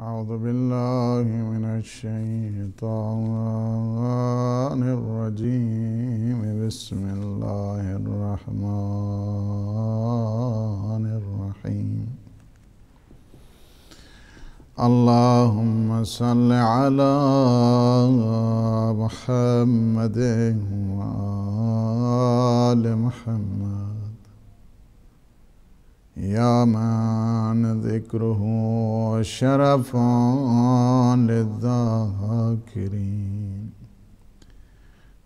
أعوذ بالله من الشيطان الرجيم بسم الله الرحمن الرحيم اللهم صل على محمد وآل محمد يا من ذكره شرف للذاكرين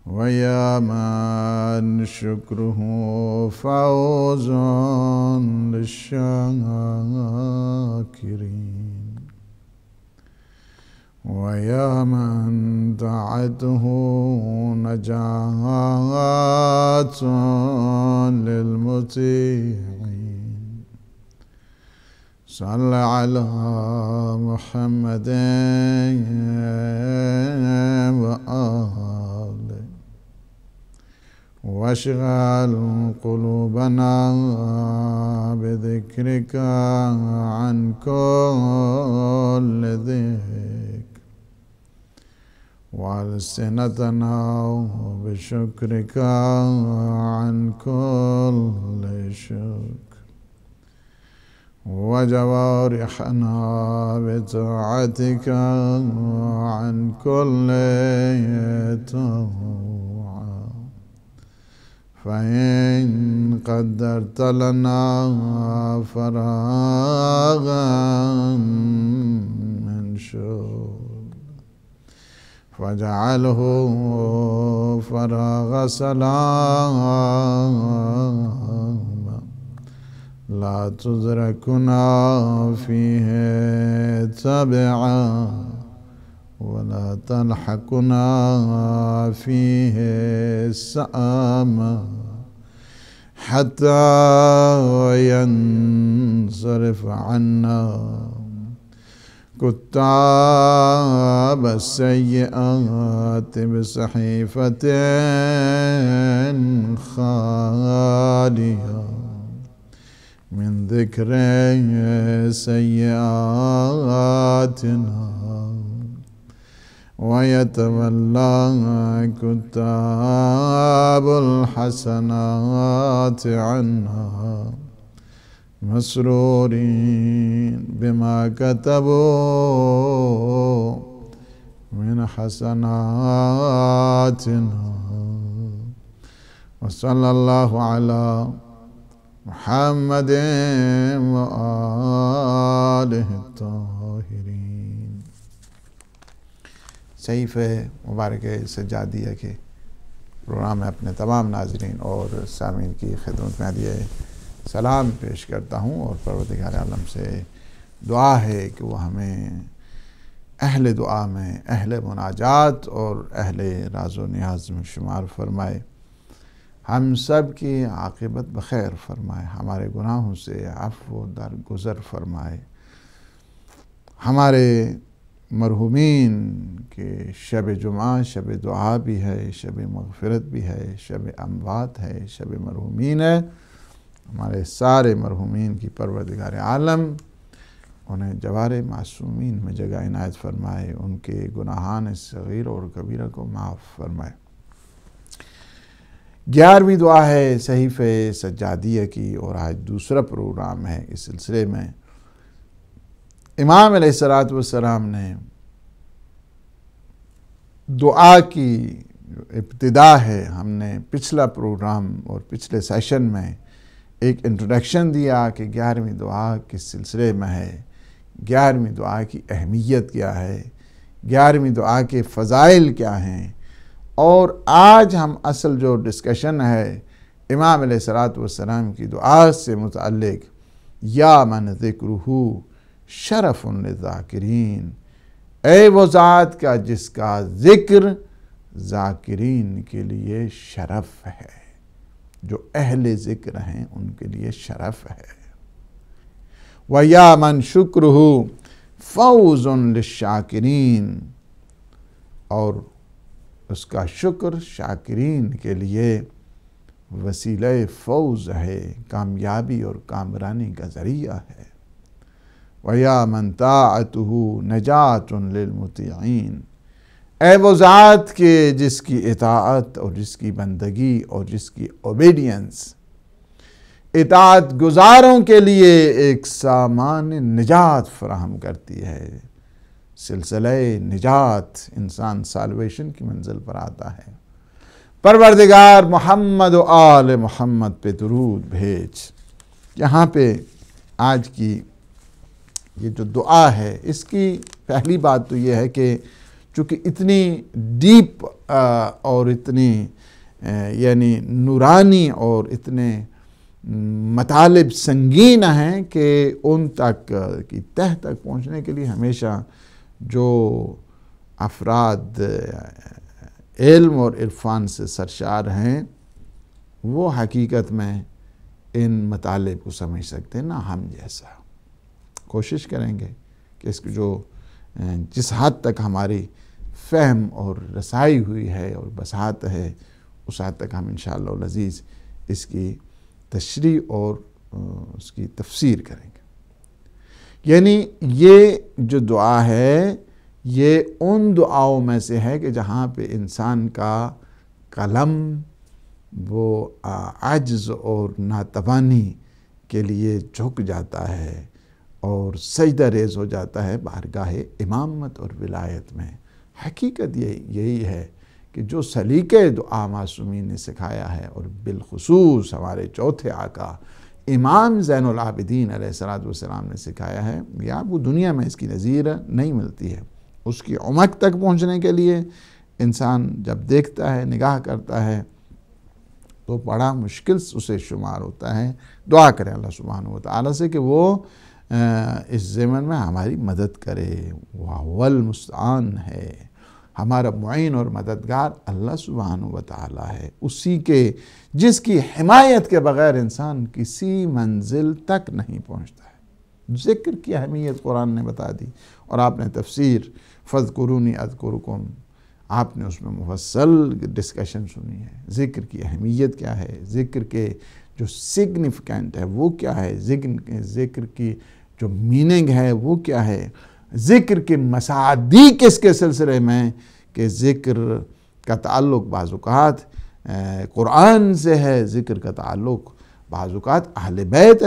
ويا من شكره فوز للشاكرين ويا من دعته نجاة للمطيعين صلى على محمد وآله واشغل قلوبنا بذكرك عن كل ذيك وألسنتنا بشكرك عن كل شكر وجوارحنا بطاعتك عن كل طوع فإن قدرت لنا فراغا من شغل فاجعله فراغ سلام لا تدركنا فيه تبعا ولا تلحقنا فيه سآما حتى ينصرف عنا كتاب السيئات بصحيفة خالية من ذكر سيئاتنا ويتولى كتاب الحسنات عنا مسرورين بما كتبوا من حسناتنا وصلى الله على محمد وآله الطاهرين सहीफ़ मुबारक सजादिया के प्रोग्राम में अपने तमाम नाजरीन और सामीन की खिदमत में दिए सलाम पेश करता हूँ और परवतगार आलम से दुआ है कि वह हमें अहल दुआ में अहल मुनाजात और अहल राज व न्याज में शुमार फरमाए हम सब की आकबत बखैर फरमाए हमारे गुनाहों से अफ दर गुज़र फरमाए हमारे मरहुमीन के शब जुमा शब दुआ भी है शब मगफरत भी है शब अमवात है शब मरहुमीन है हमारे सारे मरहुमीन की परवरदिगार आलम उन्हें जवार मासूमीन में जगह इनायत फरमाए उनके गुनाहान सग़ीर और कबीरा को माफ़ फरमाए ग्यारहवीं दुआ है सहीफ़ सज्जादिया की और आज दूसरा प्रोग्राम है इस सिलसिले में इमाम सलात वसलाम ने दुआ की इब्तदा है हमने पिछला प्रोग्राम और पिछले सेशन में एक इंट्रोडक्शन दिया कि ग्यारहवीं दुआ किस सिलसिले में है ग्यारहवीं दुआ की अहमियत क्या है ग्यारहवीं दुआ के फ़ज़ाइल क्या हैं और आज हम असल जो डिस्कशन है इमाम सलातम की दुआ से मुतक या मन हो शरफ़ ज़ाकरीन ए वो ज़ात का जिसका ज़िक्र ज़ाकरीन के लिए शरफ़ है जो अहल ज़िक्र हैं उनके लिए शरफ़ है व या मन शुक्र हो फ़ौज़ शाकिरीन और उसका शुक्र शाकरीन के लिए वसीले फौज है कामयाबी और कामरानी का ज़रिया है वया मनतातु नजात लमतिन ए वो ज़ात के जिसकी इतात और जिसकी बंदगी और जिसकी ओबीडियंस इतात गुजारों के लिए एक सामान्य निजात फ्राहम करती है सिलसिले निजात इंसान सालवेशन की मंजिल पर आता है परवरदिगार मोहम्मद आल मोहम्मद पे दरूद भेज यहाँ पे आज की ये जो दुआ है इसकी पहली बात तो ये है कि चूँकि इतनी डीप और इतनी यानी नूरानी और इतने मतालब संगीन हैं कि उन तक की तह तक पहुँचने के लिए हमेशा जो अफराद इल्म और इरफान से सरशार हैं वो हकीकत में इन मताले को समझ सकते हैं ना हम जैसा कोशिश करेंगे कि इसको जो जिस हद तक हमारी फहम और रसाई हुई है और बसात है उस हद तक हम इन शजीज़ इसकी तशरी और उसकी तफसीर करेंगे यानी ये जो दुआ है ये उन दुआओं में से है कि जहाँ पे इंसान का कलम वो अज्ज और नातवानी के लिए झुक जाता है और सजदा रेज हो जाता है बारगाह इमामत और विलायत में हकीकत ये यही है कि जो सलीक़ दुआ मासूमी ने सिखाया है और बिलखसूस हमारे चौथे आका इमाम ज़ैन आबिदीन सलाम ने सिखाया है या आपको दुनिया में इसकी नज़ीर नहीं मिलती है उसकी उमक तक पहुँचने के लिए इंसान जब देखता है निगाह करता है तो बड़ा मुश्किल उसे शुमार होता है दुआ करें अल्लाह सुबहान ताली से कि वो इस ज़मन में हमारी मदद करे वाह वल मुस्तान है हमारा मुन और मददगार अल्लाह सुबहान वाली है उसी के जिसकी हिमायत के बगैर इंसान किसी मंजिल तक नहीं पहुँचता है ज़िक्र की अहमियत कुरान ने बता दी और आपने तफसीर फ़ज कुरूनी अदकुरकुम आपने उसमें मुफसल डिस्कशन सुनी है ज़िक्र की अहमियत क्या है ज़िक्र के जो सिग्निफिकेंट है वो क्या है जिक्र की जो मीनिंग है वो क्या है ज़िक्र के मसादीक इसके सिलसिले में कि ज़िक्र का ताल्लुक बाजुकात क़ुरान से है ज़िक्र का ताल्लुक बाजुकात अहल बैत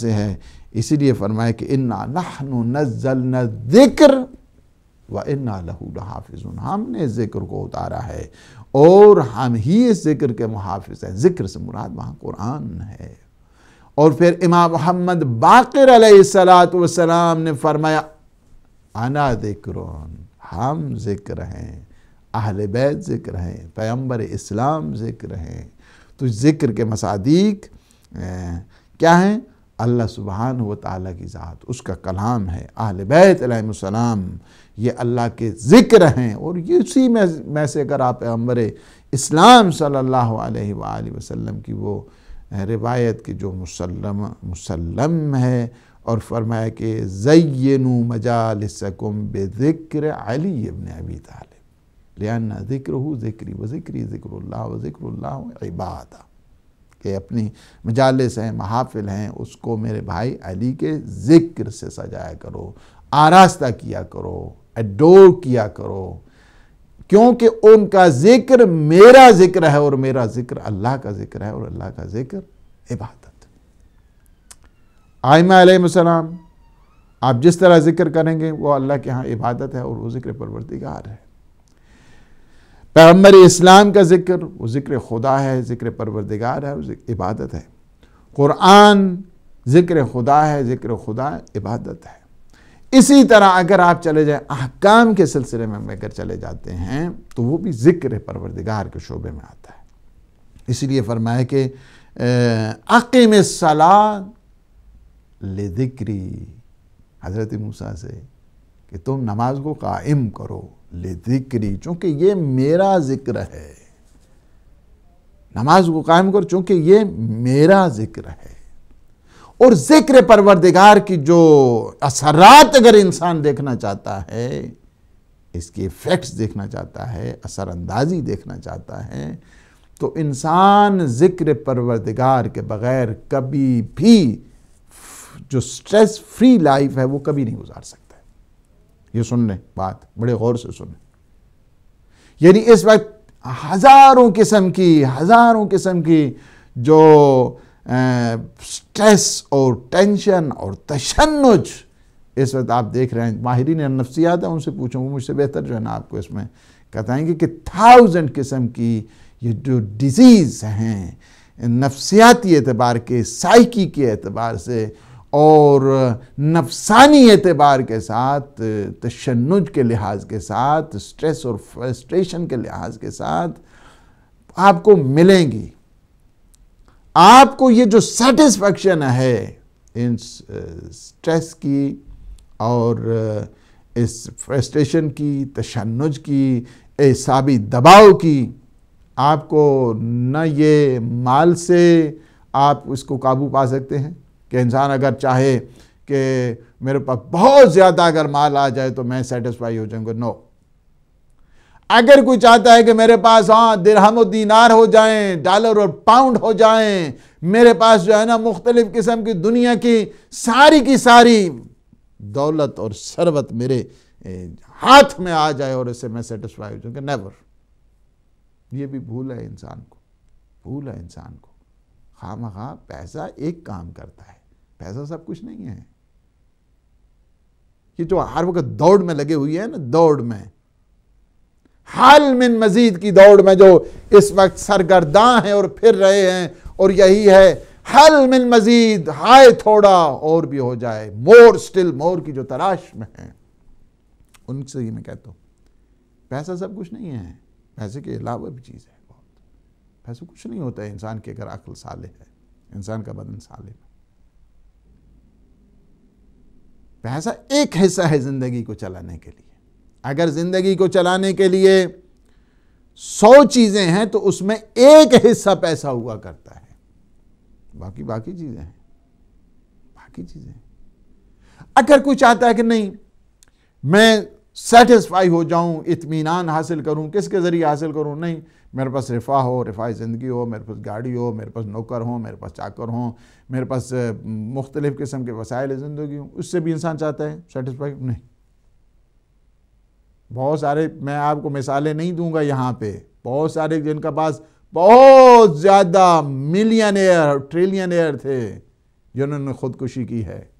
से है इसीलिए फरमाया कि इन्ना नहनु नज़ल ज़िक्र व इन्ना लहू हाफिज़ हमने ज़िक्र को उतारा है और हम ही इस ज़िक्र के मुहाफ़ हैं ज़िक्र से मुराद वहाँ कुरान है और फिर इमाम मोहम्मद बाकर वसलाम ने फरमाया अना ज़िक्रोन हम ज़िक्र हैं अहल बैत ज़िक्र हैं पैम्बर इस्लाम ज़िक्र हैं तो ज़िक्र के मसादिक क्या हैं अल्लाह सुबहान व ताली की ज़ात उसका कलाम है अहल बैतम ये अल्लाह के ज़िक्र हैं और ये उसी में में से अगर आप पैम्बर इस्लाम सल्लल्लाहु अलैहि वसल्लम की वो रिवायत की जो मुसलम मुसलम है और फरमाया कि जयन मजालसकुम बेज़िक्र अली इबन अबी तालिब लियाना ज़िक्र हो ज़िक्री व ज़िक्री ज़िक्र व ज़िक्र इबादा के अपनी मजालस हैं महाफिल हैं उसको मेरे भाई अली के ज़िक्र से सजाया करो आरास्ता किया करो एडोर किया करो क्योंकि उनका ज़िक्र मेरा ज़िक्र है और मेरा ज़िक्र अल्लाह का ज़िक्र है और अल्लाह का ज़िक्र इबादत आयमा आप जिस तरह जिक्र करेंगे वो अल्लाह के यहाँ इबादत है और वो ज़िक्र परवरदिगार है पैगम्बर इस्लाम का ज़िक्र वो ज़िक्र खुदा है ज़िक्र परवरदिगार है इबादत है क़ुरान ज़िक्र खुदा है ज़िक्र खुदा इबादत है इसी तरह अगर आप चले जाएँ अहकाम के सिलसिले में अगर चले जाते हैं तो वो भी ज़िक्र परवरदिगार के शोबे में आता है इसीलिए फरमाए कि अकीम सलाद ले दिक्री हज़रत मूसा से कि तुम नमाज को कायम करो ले दिक्री चूँकि ये मेरा ज़िक्र है नमाज को कायम करो चूँकि ये मेरा ज़िक्र है और ज़िक्र परवरदिगार की जो असरात अगर इंसान देखना चाहता है इसके इफ़ेक्ट्स देखना चाहता है असरअंदाजी देखना चाहता है तो इंसान ज़िक्र परवरदिगार के बग़ैर कभी भी जो स्ट्रेस फ्री लाइफ है वो कभी नहीं गुजार सकता है ये सुन लें बात बड़े गौर से सुन यानी इस वक्त हज़ारों किस्म की हज़ारों किस्म की जो स्ट्रेस और टेंशन और तशनज इस वक्त आप देख रहे हैं माहरीन नफसियात है उनसे पूछूँ वो मुझसे बेहतर जो है ना आपको इसमें बताएंगे कि थाउजेंड किस्म की ये जो डिज़ीज़ हैं नफसियाती एतबार के साइकी के एतबार से और नफसानी एतबार के साथ तशनुज के लिहाज के साथ स्ट्रेस और फ्रस्ट्रेशन के लिहाज के साथ आपको मिलेंगी आपको ये जो सेटिस्फेक्शन है इन स्ट्रेस की और इस फ्रस्ट्रेशन की तशनुज की एसाबी दबाव की आपको न ये माल से आप इसको काबू पा सकते हैं कि इंसान अगर चाहे कि मेरे पास बहुत ज़्यादा अगर माल आ जाए तो मैं सेटिस्फाई हो जाऊँगा नो अगर कोई चाहता है कि मेरे पास हाँ दिरहम दीनार हो जाएं डॉलर और पाउंड हो जाएं मेरे पास जो है ना मुख्तलिफ़ किस्म की दुनिया की सारी की सारी दौलत और शरबत मेरे हाथ में आ जाए और इससे मैं सेटिस्फाई हो जाऊँगा नेवर ये भी भूल है इंसान को भूल है इंसान को खाम खा पैसा एक काम करता है पैसा सब कुछ नहीं है ये जो हर वक्त दौड़ में लगे हुए हैं ना दौड़ में हाल मिन मजीद की दौड़ में जो इस वक्त सरगर्दा हैं और फिर रहे हैं और यही है हल मिन मजीद हाय थोड़ा और भी हो जाए मोर स्टिल मोर की जो तलाश में है उनसे ही मैं कहता हूं पैसा सब कुछ नहीं है पैसे के अलावा भी चीज़ है बहुत पैसा कुछ नहीं होता है इंसान की अगर अकल साले है इंसान का बदन साले है पैसा एक हिस्सा है ज़िंदगी को चलाने के लिए अगर ज़िंदगी को चलाने के लिए सौ चीज़ें हैं तो उसमें एक हिस्सा पैसा हुआ करता है बाकी बाकी चीज़ें हैं बाकी चीज़ें अगर कोई चाहता है कि नहीं मैं सेटिस्फाई हो जाऊँ इतमान हासिल करूँ किसके ज़रिए हासिल करूँ नहीं मेरे पास रिफा हो रिफाई ज़िंदगी हो मेरे पास गाड़ी हो मेरे पास नौकर हो मेरे पास चाकर हो मेरे पास मुख्तलिफ़ किस्म के वसाइल ज़िंदगी हों उससे भी इंसान चाहता है सेटिस्फाई नहीं बहुत सारे मैं आपको मिसालें नहीं दूंगा यहाँ पे बहुत सारे जिनका पास बहुत ज़्यादा मिलियन एयर ट्रिलियन एयर थे जिन्होंने खुदकुशी की है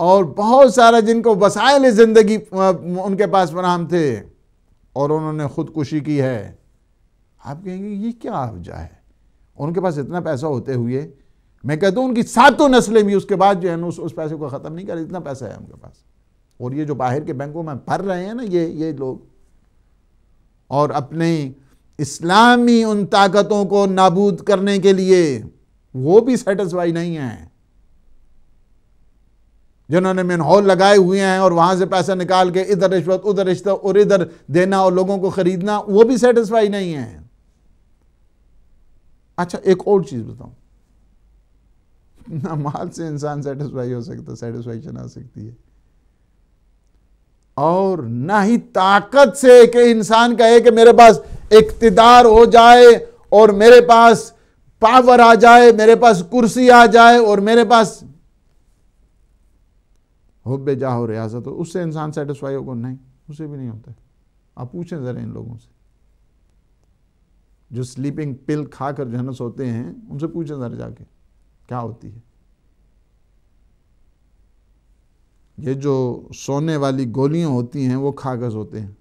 और बहुत सारा जिनको वसायल ज़िंदगी उनके पास फराम थे और उन्होंने ख़ुदकुशी की है आप कहेंगे ये क्या अवजा है उनके पास इतना पैसा होते हुए मैं कहता हूँ उनकी सातों नस्लें भी उसके बाद जो है ना उस, उस पैसे को ख़त्म नहीं कर इतना पैसा है उनके पास और ये जो बाहर के बैंकों में भर रहे हैं ना ये ये लोग और अपने इस्लामी उन ताकतों को नाबूद करने के लिए वो भी सेटिस्फाई नहीं है जिन्होंने मिनहौल लगाए हुए हैं और वहाँ से पैसा निकाल के इधर रिश्वत उधर रिश्वत और इधर देना और लोगों को ख़रीदना वो भी सेटिस्फाई नहीं है अच्छा एक और चीज़ बताऊँ ना माल से इंसान सेटिस्फाई हो सकता सेटिस्फेक्शन आ सकती है और ना ही ताकत से कि इंसान कहे कि मेरे पास इकतदार हो जाए और मेरे पास पावर आ जाए मेरे पास कुर्सी आ जाए और मेरे पास होब जा रियाजत हो उससे इंसान सेटिस्फाई होगा नहीं उसे भी नहीं होता है आप पूछें ज़रा इन लोगों से जो स्लीपिंग पिल खा कर जो है ना सोते हैं उनसे पूछें ज़रा जाके क्या होती है ये जो सोने वाली गोलियां होती हैं वो खाकर सोते हैं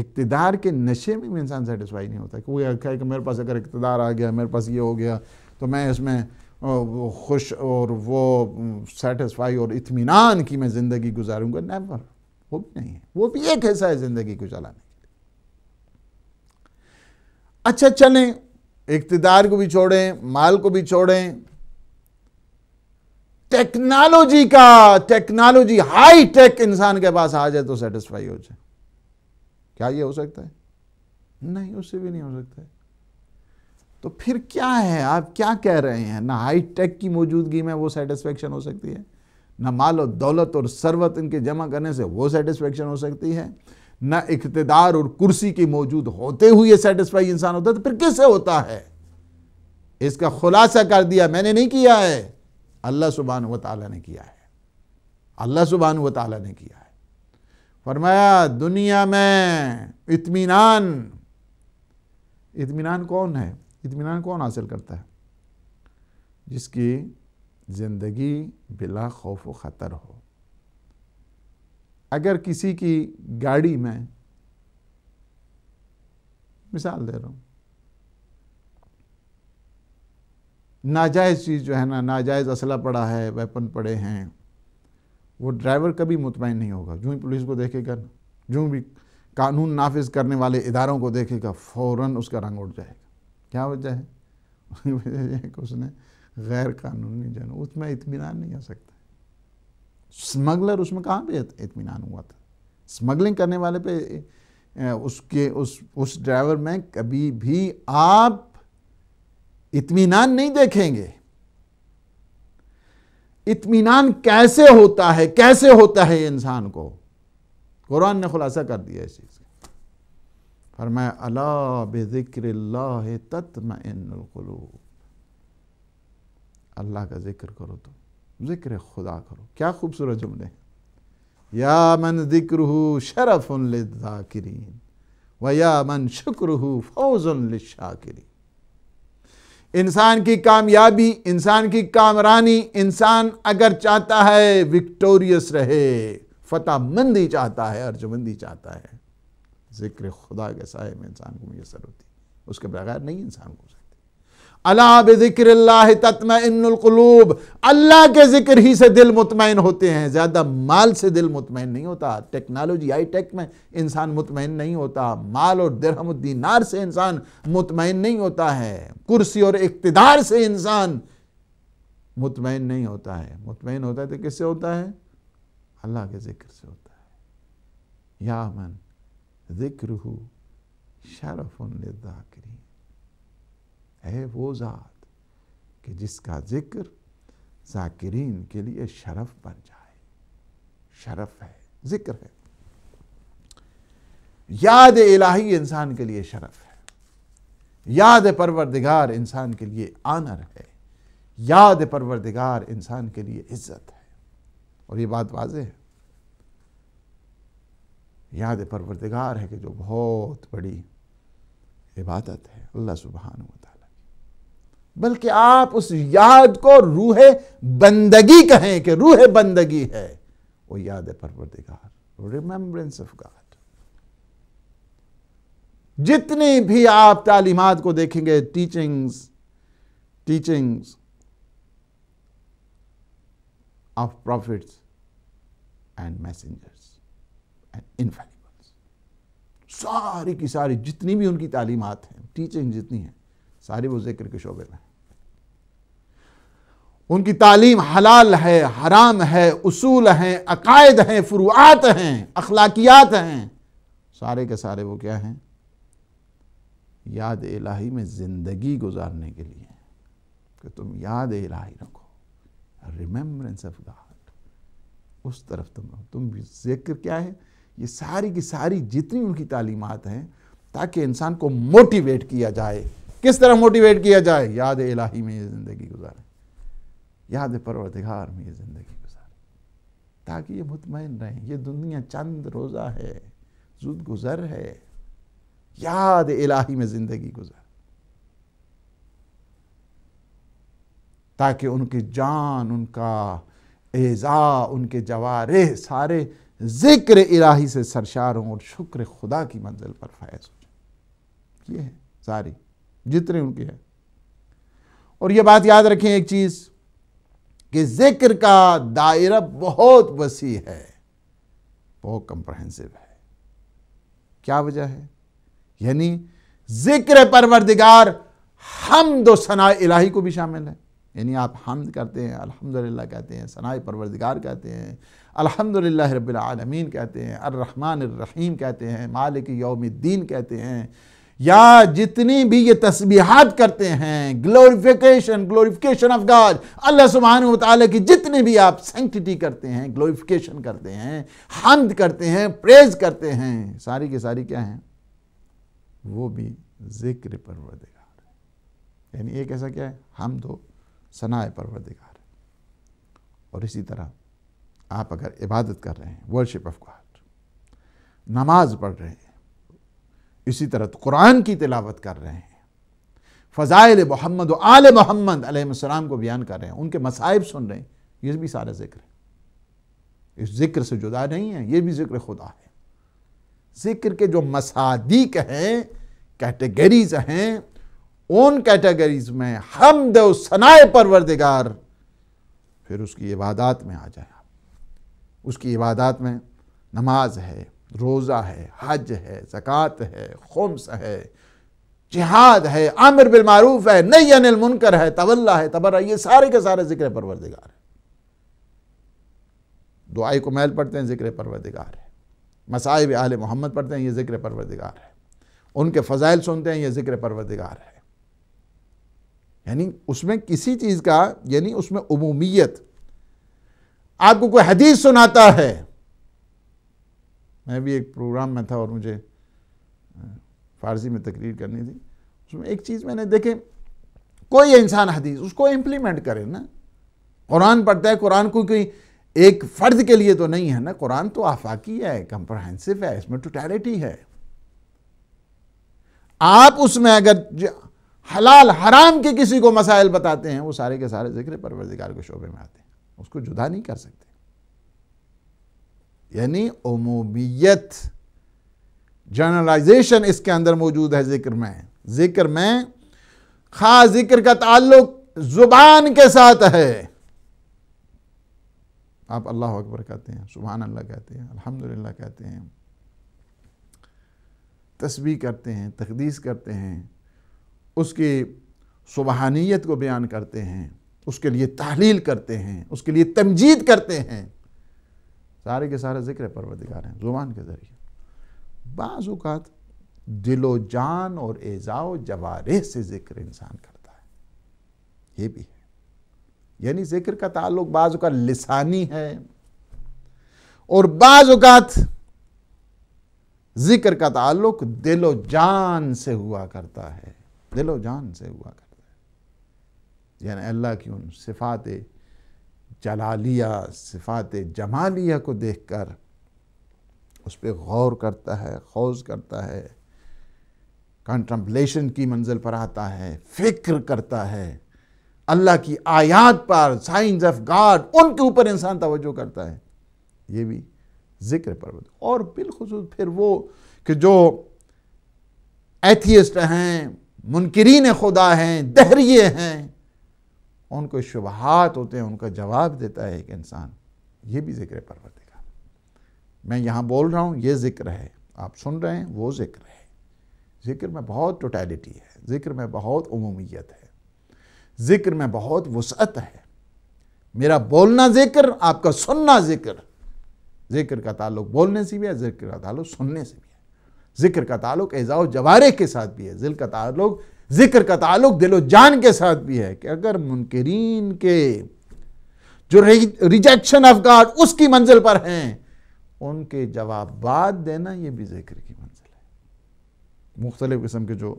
इकतदार के नशे में भी इंसान सेटिस्फाई नहीं होता कि वो क्या कि मेरे पास अगर इकतदार आ गया मेरे पास ये हो गया तो मैं इसमें खुश और वो सेटिस्फाई और इतमान की मैं ज़िंदगी गुजारूंगा नेवर वो भी नहीं है वो भी एक ऐसा है ज़िंदगी को चलाने के लिए अच्छा चलें इकतदार को भी छोड़ें माल को भी छोड़ें टेक्नोलॉजी का टेक्नोलॉजी हाई टेक इंसान के पास आ जाए तो सेटिस्फाई हो जाए क्या ये हो सकता है नहीं उससे भी नहीं हो सकता है तो फिर क्या है आप क्या कह रहे हैं ना हाई टेक की मौजूदगी में वो सेटिस्फेक्शन हो सकती है ना माल और दौलत और सरवत इनके जमा करने से वो सेटिस्फेक्शन हो सकती है ना इकतदार और कुर्सी की मौजूद होते हुए सेटिस्फाई इंसान होता है तो फिर किससे होता है इसका खुलासा कर दिया मैंने नहीं किया है अल्लाह सुबहान व ताली ने किया है अल्लाह सुबहान व ने किया है फरमाया दुनिया में इतमान इतमान कौन है इतमान कौन हासिल करता है जिसकी ज़िंदगी बिला खौफ व ख़तर हो अगर किसी की गाड़ी में मिसाल दे रहा हूँ नाजायज़ चीज़ जो है ना नाजायज़ असला पड़ा है वेपन पड़े हैं वो ड्राइवर कभी मुतमिन नहीं होगा जो ही पुलिस को देखेगा ना जो भी कानून नाफिज करने वाले इदारों को देखेगा फ़ौर उसका रंग उठ जाएगा क्या वजह है उसकी वजह यह है कि उसने गैर कानूनी जन उसमें इतमान नहीं आ सकता स्मगलर उसमें कहाँ पर इतमान हुआ था स्मगलिंग करने वाले पे उसके उस उस ड्राइवर में कभी भी आप इतमान नहीं देखेंगे इतमान कैसे होता है कैसे होता है इंसान को कुरान ने खुलासा कर दिया इसी फरमाया अला बिक्र तत्मकलूब अल्लाह का जिक्र करो तुम जिक्र खुदा करो क्या खूबसूरत जुमले या मन जिक्र शरफ़ लिदाकिरीन व या मन शुक्र फ़ौज़ाकिरीन इंसान की कामयाबी इंसान की कामरानी इंसान अगर चाहता है विक्टोरियस रहे फतेहमंदी चाहता है अर्जमंदी चाहता है ज़िक्र खुदा के साय में इंसान को मैसर होती उसके बगैर नहीं इंसान को सकती तत्मकलूब अल्लाह के ज़िक्र ही से दिल मुतमिन होते हैं ज़्यादा माल से दिल मुतमिन नहीं होता टेक्नोलॉजी आई टेक में इंसान मुतमिन नहीं होता माल और दरहमुद्दीनार से इंसान मुतमिन नहीं होता है कुर्सी और इकतदार से इंसान मुतमिन नहीं होता है मुतमिन होता है तो किससे होता है अल्लाह के ज़िक्र से होता है या मन जिक्र शरफ लिदाकरी है वो ज़ात कि जिसका जिक्र जाकिरीन के लिए शरफ बन जाए शरफ है जिक्र है याद इलाही इंसान के लिए शरफ है याद परवरदिगार इंसान के लिए आनर है याद परवरदिगार इंसान के लिए इज्जत है और ये बात वाज है याद परवरदिगार है कि जो बहुत बड़ी इबादत है अल्लाह सुबहान की बल्कि आप उस याद को रूह बंदगी कहें कि रूह बंदगी है वो याद परवरदिगार रिमेम्बरेंस ऑफ गॉड जितनी भी आप तालीमत को देखेंगे teachings teachings of prophets and messenger and infallibles सारी की सारी जितनी भी उनकी तालीमत हैं टीचिंग जितनी है सारी वो जिक्र के शोबे में उनकी तालीम हलाल है हराम है उसूल हैं अकायद हैं फुरुआत हैं अखलाकियात हैं सारे के सारे वो क्या हैं याद इलाही में ज़िंदगी गुजारने के लिए कि तुम याद इलाही रखो रिमेम्बरेंस ऑफ गॉड उस तरफ तुम तुम जिक्र क्या है ये सारी की सारी जितनी उनकी तालीमत हैं ताकि इंसान को मोटिवेट किया जाए किस तरह मोटिवेट किया जाए याद इलाही में ये ज़िंदगी गुजारें याद परवरदिगार में ये ज़िंदगी गुजारें ताकि ये मुतमिन रहें ये दुनिया चंद रोज़ा है जुद गुज़र है याद इलाही में ज़िंदगी गुजार ताकि उनकी जान उनका एज़ा उनके जवारे सारे ज़िक्र इलाही से सरशार हों और शुक्र खुदा की मंजिल पर फैज़ हो जाए ये है सारी जितने उनकी है और ये बात याद रखें एक चीज़ कि ज़िक्र का दायरा बहुत वसी है बहुत कंप्रहेंसिव है क्या वजह है यानी ज़िक्र परवरदिगार हम दो सना इलाही को भी शामिल है यानी आप हमद करते हैं अल्हम्दुलिल्लाह कहते हैं सनाई परवरदिगार कहते हैं अल्हम्दुलिल्लाह रब्बिल आलमीन कहते हैं अर्रहमान रहीम कहते हैं मालिक यौमद्दीन कहते हैं या जितनी भी ये तस्बीहात करते हैं ग्लोरिफिकेशन ग्लोरिफिकेशन ऑफ गॉड अल्लाह सुबहान ताली की जितनी भी आप सेंटिटी करते हैं ग्लोरिफिकेशन करते हैं हमद करते हैं प्रेज करते हैं सारी की सारी क्या हैं वो भी ज़िक्र परवरदिगार यानी एक ऐसा क्या है हम दो सनाए परवरदिगार और इसी तरह आप अगर इबादत कर रहे हैं वर्शिप ऑफ गॉड नमाज पढ़ रहे हैं इसी तरह तो कुरान की तिलावत कर रहे हैं फ़ज़ाइल मोहम्मद आल मोहम्मद अलैहिस्सलाम को बयान कर रहे हैं उनके मसाइब सुन रहे हैं ये भी सारा जिक्र है इस जिक्र से जुदा नहीं है ये भी जिक्र खुदा है जिक्र के जो मसादिक हैं कैटेगरीज हैं उन कैटेगरीज में हम दो सनाए परवरदिगार फिर उसकी इबादत में आ जाए उसकी इबादत में नमाज है रोज़ा है हज है ज़क़़त है खुम्स है जिहाद है आमिर बिलमारूफ है नई अनिल मुनकर है तवल्ला है तबर्रा ये सारे के सारे ज़िक्र परवरदिगार है दुआई को मैल पढ़ते हैं ज़िक्र परवरदिगार है मसाइब आल मोहम्मद पढ़ते हैं ये ज़िक्र परवरदिगार है उनके फ़जाइल सुनते हैं ये ज़िक्र परवरदिगार है यानी उसमें किसी चीज़ का यानी उसमें उमूमियत आपको कोई हदीस सुनाता है मैं भी एक प्रोग्राम में था और मुझे फारसी में तकरीर करनी थी उसमें एक चीज़ मैंने देखे कोई इंसान हदीस उसको इंप्लीमेंट करे ना कुरान पढ़ता है कुरान को कोई एक फ़र्द के लिए तो नहीं है ना कुरान तो आफाकी है कंप्रहेंसिव है इसमें टोटैलिटी है आप उसमें अगर हलाल हराम के किसी को मसाइल बताते हैं वो सारे के सारे जिक्र परवरदिगार के शोबे में आते हैं उसको जुदा नहीं कर सकते यानी उमूमियत जनरलाइजेशन इसके अंदर मौजूद है जिक्र में जिक्र में खास जिक्र का ताल्लुक जुबान के साथ है आप अल्लाह अकबर कहते हैं सुबहान अल्लाह कहते हैं अल्हम्दुलिल्लाह कहते हैं तस्बी करते हैं तकदीस करते हैं उसकी सुबहानियत को बयान करते हैं उसके लिए तहलील करते हैं उसके लिए तमजीद करते हैं सारे के सारे जिक्र परवरदिगार हैं ज़ुबान के ज़रिए बाज़ात दिलो जान और एज़ाओ जवारे से जिक्र इंसान करता है ये भी है यानी जिक्र का ताल्लुक बाज़ लिसानी है और बाज़ात जिक्र का ताल्लुक दिलो जान से हुआ करता है दिलो जान से हुआ करता है यानी अल्लाह की उन सिफात जलालिया सिफात जमालिया को देख कर उस पर गौर करता है खौज करता है कंट्रम्पलेशन की मंजिल पर आता है फ़िक्र करता है अल्लाह की आयात पर साइंस ऑफ गॉड उनके ऊपर इंसान तवज्जो करता है ये भी ज़िक्र पर और बिलखसूस फिर वो कि जो एथियस्ट हैं मुनकरीन खुदा हैं दहरिए हैं उनको शुबहत होते हैं उनका जवाब देता है एक इंसान ये भी ज़िक्र का मैं यहाँ बोल रहा हूँ ये ज़िक्र है आप सुन रहे हैं वो ज़िक्र है ज़िक्र में बहुत टोटैलिटी है ज़िक्र में बहुत अमूमियत है ज़िक्र में बहुत वसअत है मेरा बोलना ज़िक्र आपका सुनना ज़िक्र ज़िक्र का ताल्लुक बोलने से भी है ज़िक्र का ताल्लुक सुनने से भी जिक्र का ताल्लुक एज़ाव जवारे के साथ भी है जिल का ताल्लुक जिक्र का ताल्लुक दिलो जान के साथ भी है कि अगर मुनकरीन के जो रिजेक्शन ऑफ गॉड उसकी मंजिल पर हैं उनके जवाब देना ये भी जिक्र की मंजिल है मुख्तलिफ़ किस्म के जो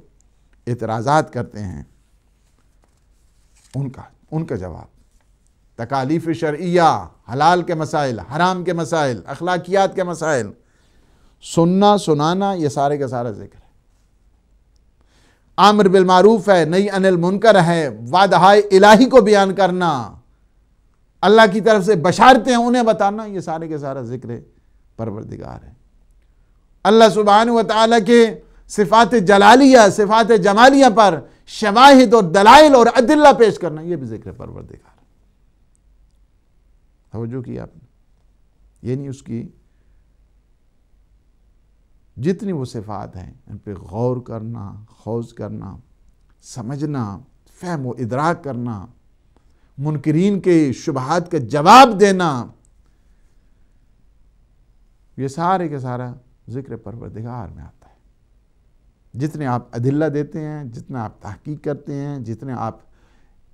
एतराज़ात करते हैं उनका उनका जवाब तकालीफ शर्या हलाल के मसाइल हराम के मसाइल अखलाकियात के मसाइल सुनना सुनाना ये सारे का सारा जिक्र है आमिर बिल मारूफ है नई अनिल मुनकर है वादहाय इलाही को बयान करना अल्लाह की तरफ से बशारते हैं उन्हें बताना ये सारे के सारा जिक्र परवरदिगार है अल्लाह सुबहान व के सिफात जलालिया सिफात जमालिया पर शवाहिद और दलाइल और अदिल्ला पेश करना यह भी जिक्र परवरदिगार है तोजो की आपने ये नहीं उसकी जितनी वो सिफात हैं उन पर गौर करना खौज करना समझना फहम व इदराक करना मुनकरीन के शुबहत का जवाब देना ये सारे के सारा ज़िक्र परवरदिगार में आता है जितने आप अदिल्ला देते हैं जितना आप तहकीक करते हैं जितने आप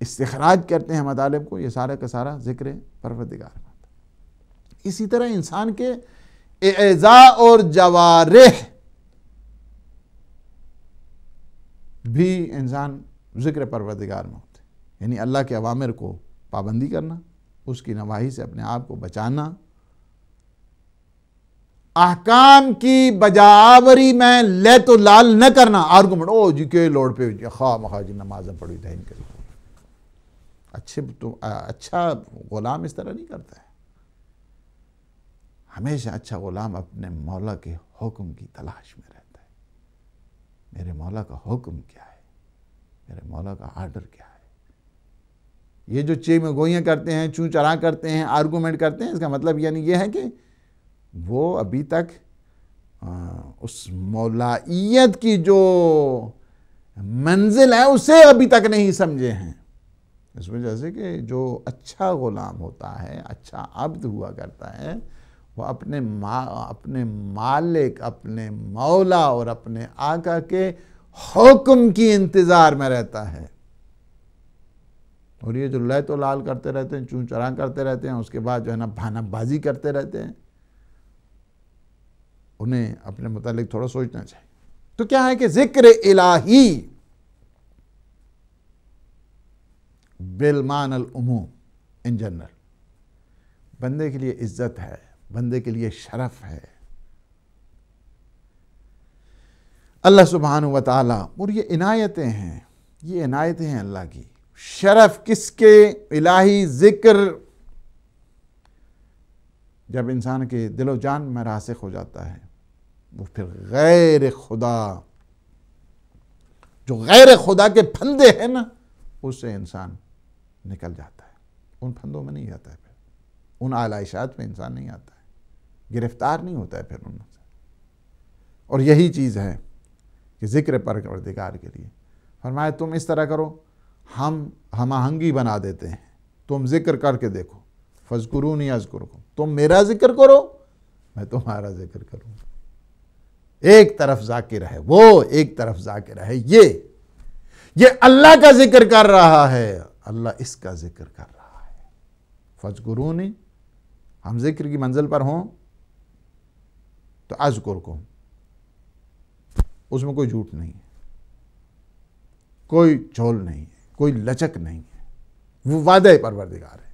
इस्तखराज करते हैं मतालब को ये सारा का सारा ज़िक्र परवरदिगार में आता है इसी तरह इंसान के एज़ा और जवारे भी इंसान ज़िक्र परवरदिगार में होते यानी अल्लाह के अवामिर को पाबंदी करना उसकी नवाही से अपने आप को बचाना अहकाम की बजावरी में ले तो लाल न करना आर्गूमेंट ओ जी के लोड पे खा मखा जी नमाज पढ़ी टाइम करी अच्छे तो अच्छा गुलाम इस तरह नहीं करता है हमेशा अच्छा ग़ुलाम अपने मौला के हुक्म की तलाश में रहता है मेरे मौला का हुक्म क्या है मेरे मौला का आर्डर क्या है ये जो चे में गोइयाँ करते हैं चूँ चरा करते हैं आर्गूमेंट करते हैं इसका मतलब यानी ये है कि वो अभी तक आ, उस मौलाइयत की जो मंजिल है उसे अभी तक नहीं समझे हैं इस वजह से कि जो अच्छा ग़ुलाम होता है अच्छा अब्द हुआ करता है वो अपने मा अपने मालिक अपने मौला और अपने आका के हुक्म की इंतज़ार में रहता है और ये जो लय तो लाल करते रहते हैं चूं चरा करते रहते हैं उसके बाद जो है ना भानाबाजी करते रहते हैं उन्हें अपने मतलब थोड़ा सोचना चाहिए तो क्या है कि जिक्र इलाही बिलमान उमूम इन जनरल बंदे के लिए इज्जत है बंदे के लिए शरफ है अल्लाह सुबहान व और ये इनायतें हैं ये इनायतें हैं अल्लाह की शरफ किसके इलाही ज़िक्र जब इंसान के दिलो जान में रासिक हो जाता है वो फिर गैर खुदा जो गैर खुदा के फंदे हैं ना उससे इंसान निकल जाता है उन फंदों में नहीं आता है फिर उन आलाइशात में इंसान नहीं आता है गिरफ्तार नहीं होता है फिर उनमें से और यही चीज़ है कि जिक्र परवरदिगार के लिए फरमाए तुम इस तरह करो हम हम आहंगी बना देते हैं तुम जिक्र करके देखो फजकुरू नहीं अजकुर को तुम मेरा जिक्र करो मैं तुम्हारा जिक्र करूँ एक तरफ जाकिर है वो एक तरफ जाकिर है ये ये अल्लाह का जिक्र कर रहा है अल्लाह इसका जिक्र कर रहा है फजगुरू ने हम जिक्र की मंजिल पर हों तो अजकुर को उसमें कोई झूठ नहीं है कोई झोल नहीं है कोई लचक नहीं है वो वादे परवरदिगार है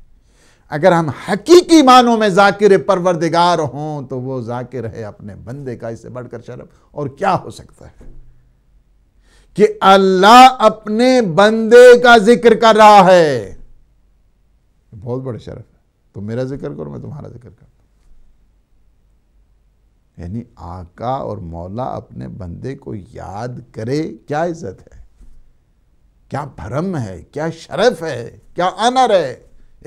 अगर हम हकीकी मानों में जाकिर परवरदिगार हों तो वो जाकिर है अपने बंदे का इससे बढ़कर शर्म और क्या हो सकता है कि अल्लाह अपने बंदे का जिक्र कर रहा है बहुत बड़े शर्फ है तुम तो मेरा जिक्र करो मैं तुम्हारा जिक्र करता यानी आका और मौला अपने बंदे को याद करे क्या इज्जत है क्या भरम है क्या शरफ है क्या अनर है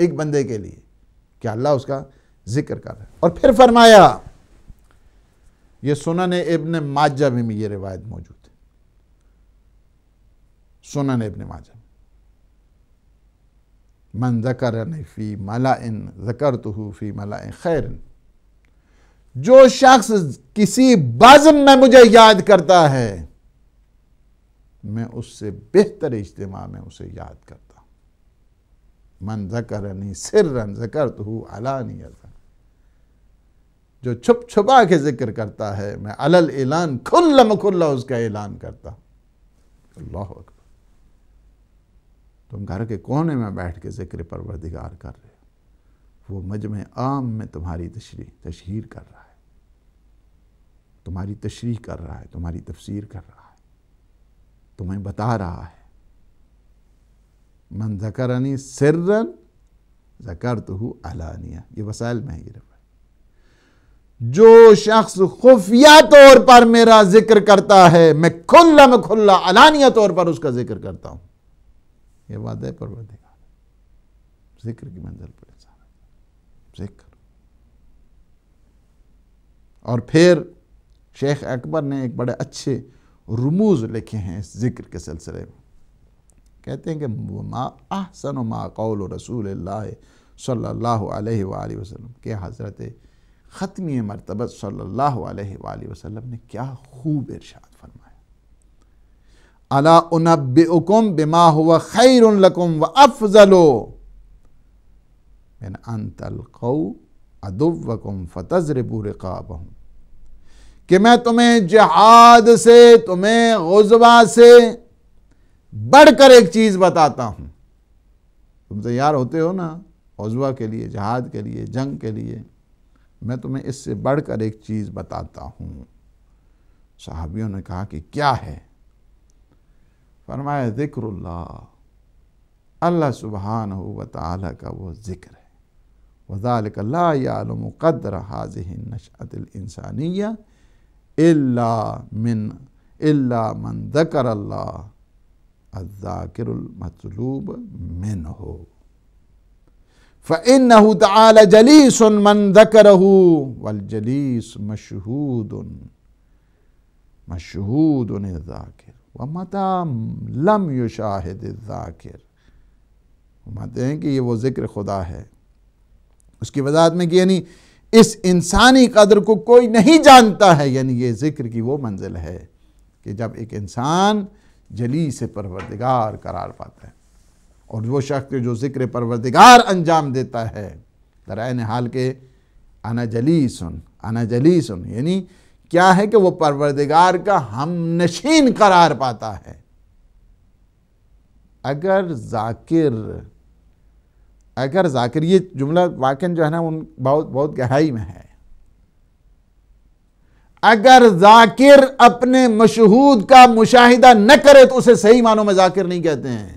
एक बंदे के लिए क्या अल्लाह उसका जिक्र कर रहा है और फिर फरमाया ये सुनन इब्न माजा में ये रिवायत मौजूद है सुनन इब्न माजा मन जकर फी मला इन जकर तो फी मला खैरन जो शख्स किसी बज़म में मुझे याद करता है मैं उससे बेहतर इज्तम में उसे याद करता हूं मन जकरनी सिर जकर तो अला जो छुप छुपा के जिक्र करता है मैं अलल ऐलान खुल्लम खुल्ला उसका ऐलान करता अल्लाह तुम घर के कोने में बैठ के जिक्र परवरदिगार कर रहे वो मजम आम में तुम्हारी तशरी तशहर कर रहा है तुम्हारी तशरी कर रहा है तुम्हारी तफसीर कर रहा है तुम्हें बता रहा है मन जकरनी सिर्रन जकर तो अलानिया ये वसाइल में है जो शख्स खुफिया तौर पर मेरा जिक्र करता है मैं खुल्ला में खुल्ला अलानिया तौर पर उसका जिक्र करता हूं यह वादे है परवरदिगार जिक्र की मंजिल पर जिक्र और फिर शेख अकबर ने एक बड़े अच्छे रमूज लिखे हैं इस जिक्र के सिलसिले में कहते हैं कि मा आहसन मा कौल रसूल सल्ला वसलम के हज़रत ख़त्मी मरतबत सल्ला वसलम ने क्या खूब इर्शाद फरमाया अला उनबुम बिमा हुआ खैर व अफजलो मिन अन तलकऊ अदुवकुम फ़तजरबू रिकाबहूँ कि मैं तुम्हें जहाद से तुम्हें गुजबा से बढ़कर एक चीज़ बताता हूँ तुम तैयार होते हो ना गजबा के लिए जहाद के लिए जंग के लिए मैं तुम्हें इससे बढ़कर एक चीज़ बताता हूँ साहबियों ने कहा कि क्या है फरमाया ज़िक्र अल्लाह सुबहान हो व का वो ज़िक्र وذلك لا يعلم قدر هذه النشأة الإنسانية إلا من إلا من ذكر الله الذاكر المطلوب منه فإنه تعالى جليس من ذكره والجليس مشهود مشهود الذاكر ومتى لم يشاهد الذاكر ومتى ہیں کہ یہ وہ ذکر خدا ہے उसकी वजाहत में कि यानी इस इंसानी कदर को कोई नहीं जानता है यानी ये जिक्र की वो मंजिल है कि जब एक इंसान जली से परवरदिगार करार पाता है और वो शख्स जो जिक्र परवरदिगार अंजाम देता है दरान हाल के अना जली सुन अना जली सुन यानी क्या है कि वो परवरदिगार का हम नशीन करार पाता है अगर जाकिर अगर जाकिर ये जुमला वाकन जो है ना उन बहुत बहुत गहराई में है अगर जाकिर अपने मशहूद का मुशाहिदा न करे तो उसे सही मानों में जाकिर नहीं कहते हैं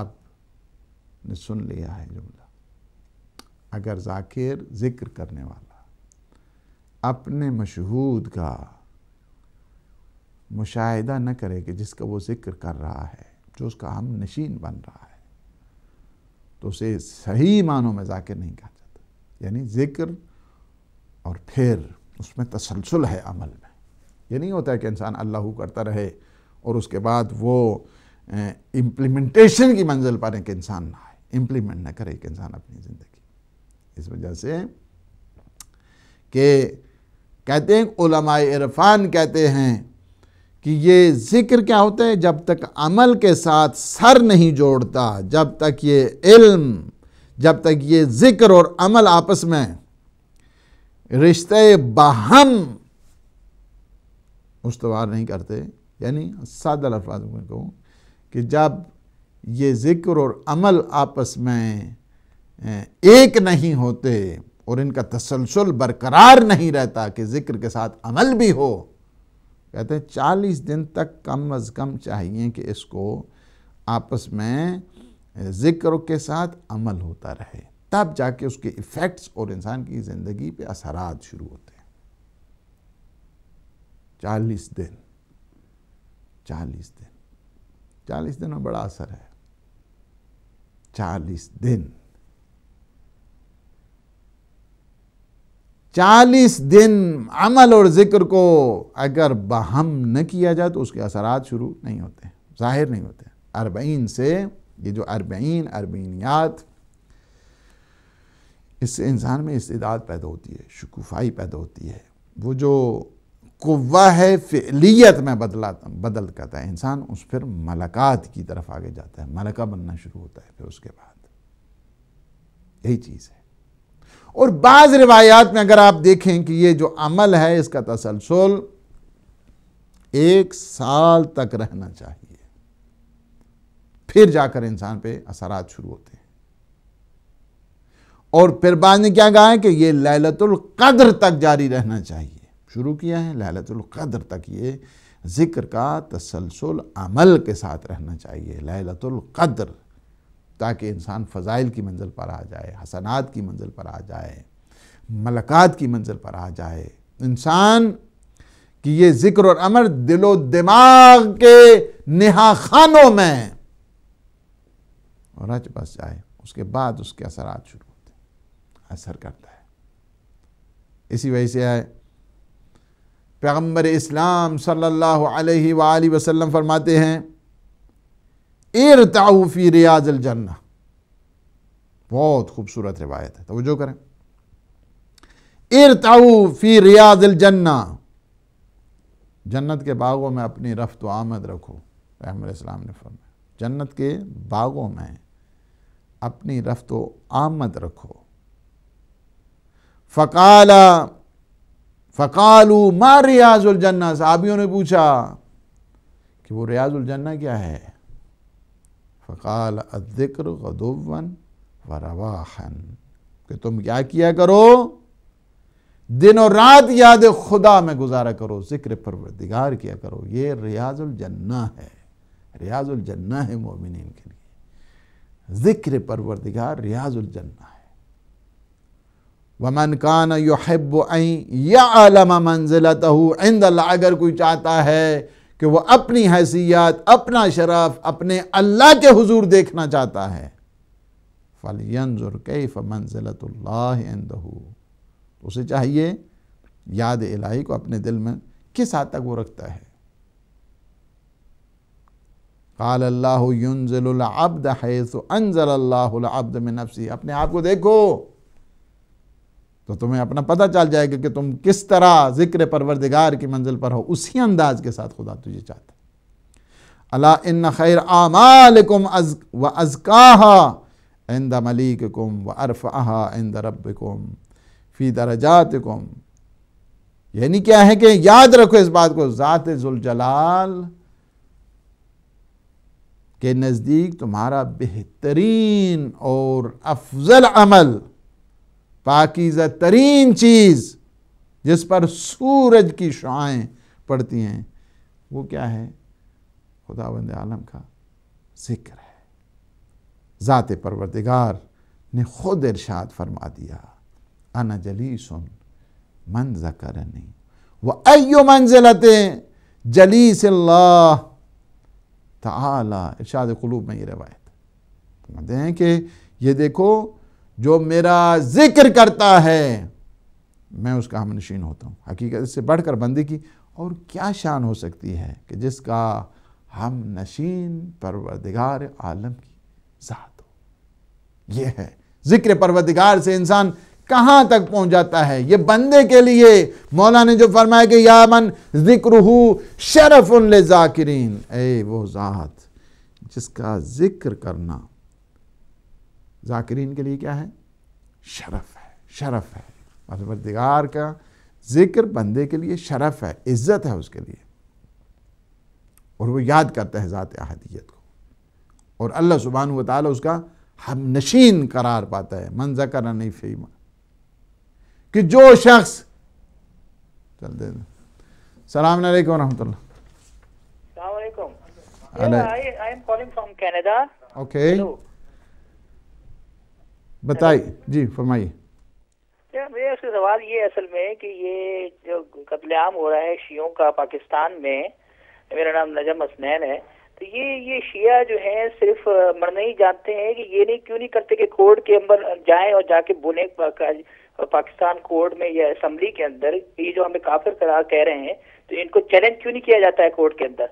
आपने सुन लिया है जुमला अगर जाकिर जिक्र करने वाला अपने मशहूद का मुशाहिदा न करे कि जिसका वो जिक्र कर रहा है जो उसका हम नशीन बन रहा है तो उसे सही मानों में जाकर नहीं कहा जाता यानी जिक्र और फिर उसमें तसलसल है अमल में ये नहीं होता है कि इंसान अल्लाह करता रहे और उसके बाद वो इम्प्लीमेंटेशन की मंजिल पर एक इंसान ना आए इम्प्लीमेंट ना करे कि इंसान अपनी ज़िंदगी इस वजह से कि कहते हैं इरफान कहते हैं कि ये ज़िक्र क्या होता है जब तक अमल के साथ सर नहीं जोड़ता जब तक ये इल्म जब तक ये ज़िक्र और अमल आपस में रिश्ते बहम उसवार नहीं करते यानी सादा अल्फाज में कहूँ कि जब ये ज़िक्र और अमल आपस में एक नहीं होते और इनका तसलसल बरकरार नहीं रहता कि ज़िक्र के साथ अमल भी हो कहते हैं चालीस दिन तक कम अज़ कम चाहिए कि इसको आपस में ज़िक्र के साथ अमल होता रहे तब जाके उसके इफ़ेक्ट्स और इंसान की ज़िंदगी पे असरात शुरू होते हैं चालीस दिन चालीस दिन चालीस दिन में बड़ा असर है चालीस दिन चालीस दिन अमल और ज़िक्र को अगर बहम न किया जाए तो उसके असरात शुरू नहीं होते ज़ाहिर नहीं होते अरबईन से ये जो अरबईन अरबीनियात इससे इंसान में इस्तेदाद पैदा होती है शकुफाई पैदा होती है वो जो कुवा है फलियत में बदला बदल करता है इंसान उस फिर मलकात की तरफ आगे जाता है मलका बनना शुरू होता है फिर उसके बाद यही चीज़ है और बाज़ रिवायात में अगर आप देखें कि ये जो अमल है इसका तसलसल एक साल तक रहना चाहिए फिर जाकर इंसान पे असरात शुरू होते हैं और फिर बाद ने क्या कहा है कि ये लैलतुल कद्र तक जारी रहना चाहिए शुरू किया है लैलतुल कद्र तक ये ज़िक्र का तसलसल अमल के साथ रहना चाहिए लैलतुल कद्र ताकि इंसान फ़ज़ाइल की मंजिल पर आ जाए हसनात की मंजिल पर आ जाए मलकात की मंजिल पर आ जाए इंसान कि ये ज़िक्र और अमर दिलो दिमाग के नहा खानों में रच बस जाए उसके बाद उसके असरात शुरू होते हैं असर करता है इसी वजह से आए पैगम्बर इस्लाम सल्लल्लाहु अलैहि वसल्लम फरमाते हैं एर ताऊफ़ी रियाजल जन्ना बहुत खूबसूरत रिवायत है जो करें इरताऊ फ़ी रियाजल जन्ना जन्नत के बागों में अपनी रफ्त आमद रखो रहमलाम ने फरमाया जन्नत के बागों में अपनी रफ्त आमद रखो फ़काला फ़कालू रियाजुल जन्ना साहबियों ने पूछा कि वो रियाजुलजन्ना क्या है फ़काल अज़िक्र गदुवन व रवाहन कि तुम क्या किया करो दिन और रात याद खुदा में गुजारा करो जिक्र परवरदिगार किया करो ये रियाजुल जन्ना है रियाजुल जन्ना है मोमिन के लिए जिक्र परवरदिगार रियाजुल जन्ना है वमन कान युहब या आलम मंजिलत अगर कोई चाहता है कि वह अपनी हैसियत अपना शराफ अपने अल्लाह के हजूर देखना चाहता है फलयंजुर कैफ मंजिलतल्लाहू तो उसे चाहिए याद इलाही को अपने दिल में किस हद तक वो रखता है قال الله ينزل العبد حيث انزل الله العبد من نفسه अपने आप को देखो तो तुम्हें अपना पता चल जाएगा कि तुम किस तरह ज़िक्र परवरदिगार की मंजिल पर हो उसी अंदाज के साथ खुदा तुझे चाहता अला इन खैर आमालकुम अज व अजकाहा इंद मलिककुम व अरफ़ाहा इंद रब्बिकुम फ़ी कुम यानी क्या है कि याद रखो इस बात को ज़ात जुलजलाल के नज़दीक तुम्हारा बेहतरीन और अफजल अमल पाकिज़ा तरीन चीज़ जिस पर सूरज की शुआएं पड़ती हैं वो क्या है खुदा बंद आलम का जिक्र है ज़ात परवरदिगार ने ख़ुद इरशाद फरमा दिया अना जली सुन मन नहीं वह अयो मंजिलत जली ताला इरशाद कलूब में ये रवायत कहते हैं कि ये देखो जो मेरा जिक्र करता है मैं उसका हम नशीन होता हूँ हकीकत से बढ़कर बंदी की और क्या शान हो सकती है कि जिसका हम नशीन परवरदिगार आलम की ज़ात हो यह है जिक्र परवरदिगार से इंसान कहाँ तक पहुँच जाता है ये बंदे के लिए मौला ने जो फरमाया कि या मन जिक्र हो शरफ उन जाकिरीन ए वो ज़ात जिसका जिक्र करना ज़ाकरीन के लिए क्या है शरफ है शरफ है परवरदिगार का जिक्र बंदे के लिए शरफ है इज्जत है उसके लिए और वो याद करता है ज़ात अहदियत को और अल्लाह सुबहान ताली उसका हम नशीन करार पाता है मन जकर नहीं फीमा कि जो शख्स चल दे सलाम रहमतुल्ला I, I am calling from Canada okay hello बताइए जी फरमाइए मेरा सवाल ये असल में कि ये जो कतलेआम हो रहा है शियों का पाकिस्तान में मेरा नाम नजम हसनैन है तो ये ये शिया जो है सिर्फ मरना ही जानते हैं कि ये नहीं क्यों नहीं करते कि कोर्ट के अंदर जाए और जाके बोले पाकिस्तान कोर्ट में या असम्बली के अंदर ये जो हमें काफिर करार कह रहे हैं तो इनको चैलेंज क्यों नहीं किया जाता है कोर्ट के अंदर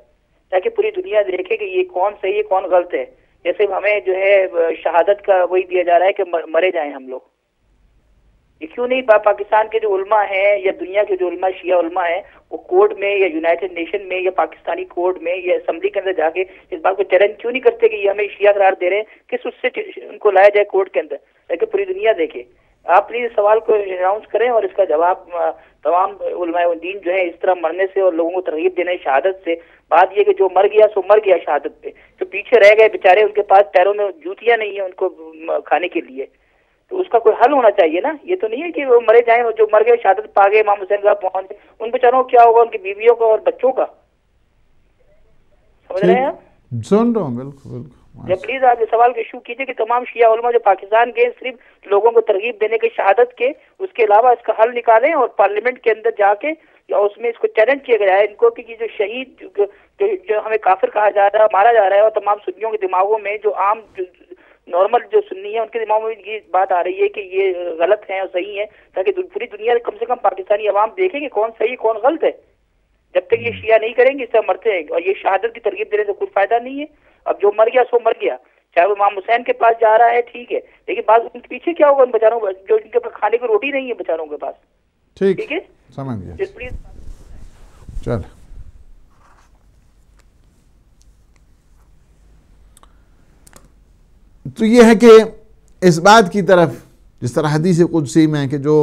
ताकि पूरी दुनिया देखे कि ये कौन सही है कौन गलत है जैसे हमें जो है शहादत का वही दिया जा रहा है कि मरे जाएं हम लोग ये क्यों नहीं पाकिस्तान के जो उलमा है या दुनिया के जो उलमा शिया उलमा है वो कोर्ट में या यूनाइटेड नेशन में या पाकिस्तानी कोर्ट में या असम्बली के अंदर जाके इस बात को चैलेंज क्यों नहीं करते कि ये हमें शिया करार दे रहे हैं किस उससे उनको लाया जाए कोर्ट के अंदर ताकि पूरी दुनिया देखे आप प्लीज सवाल को अनाउंस करें और इसका जवाब तमाम उलमाउद्दीन जो है इस तरह मरने से और लोगों को तरगीब देने शहादत से बात यह कि जो मर गया सो मर गया शहादत पे जो पीछे रह गए बेचारे उनके पास पैरों में जूतियां नहीं है उनको खाने के लिए तो उसका कोई हल होना चाहिए ना ये तो नहीं है कि वो मरे जाए जो मर गए शहादत पा गए इमाम हुसैन साहब पहुंच उन बेचारों क्या होगा उनकी बीवियों का और बच्चों का समझ रहे हैं आप सुन रहा हूँ बिल्कुल बिल्कुल जब प्लीज ये सवाल इशू कीजिए कि तमाम शिया उलमा जो पाकिस्तान गए सिर्फ लोगों को तरगीब देने के शहादत के उसके अलावा इसका हल निकालें और पार्लियामेंट के अंदर जाके और उसमें इसको चैलेंज किया गया है इनको कि जो शहीद जो, जो हमें काफिर कहा जा रहा है मारा जा रहा है और तमाम सुन्नियों के दिमागों में जो आम नॉर्मल जो सुन्नी है उनके दिमाग में ये बात आ रही है कि ये गलत है और सही है ताकि पूरी दुनिया कम से कम पाकिस्तानी आवाम देखे कि कौन सही है कौन गलत है जब तक ये शिया नहीं करेंगे इस तरह मरते हैं और ये शहादत की तरकीब देने से कोई फायदा नहीं है अब जो मर गया सो मर गया चाहे वो इमाम हुसैन के पास जा रहा है ठीक है लेकिन बाद उनके पीछे क्या होगा उन बेचारों जो इनके पास खाने की रोटी नहीं है बेचारों के पास ठीक है समझ गया तो चल तो ये है कि इस बात की तरफ जिस तरह हदीस कुदसी में कि जो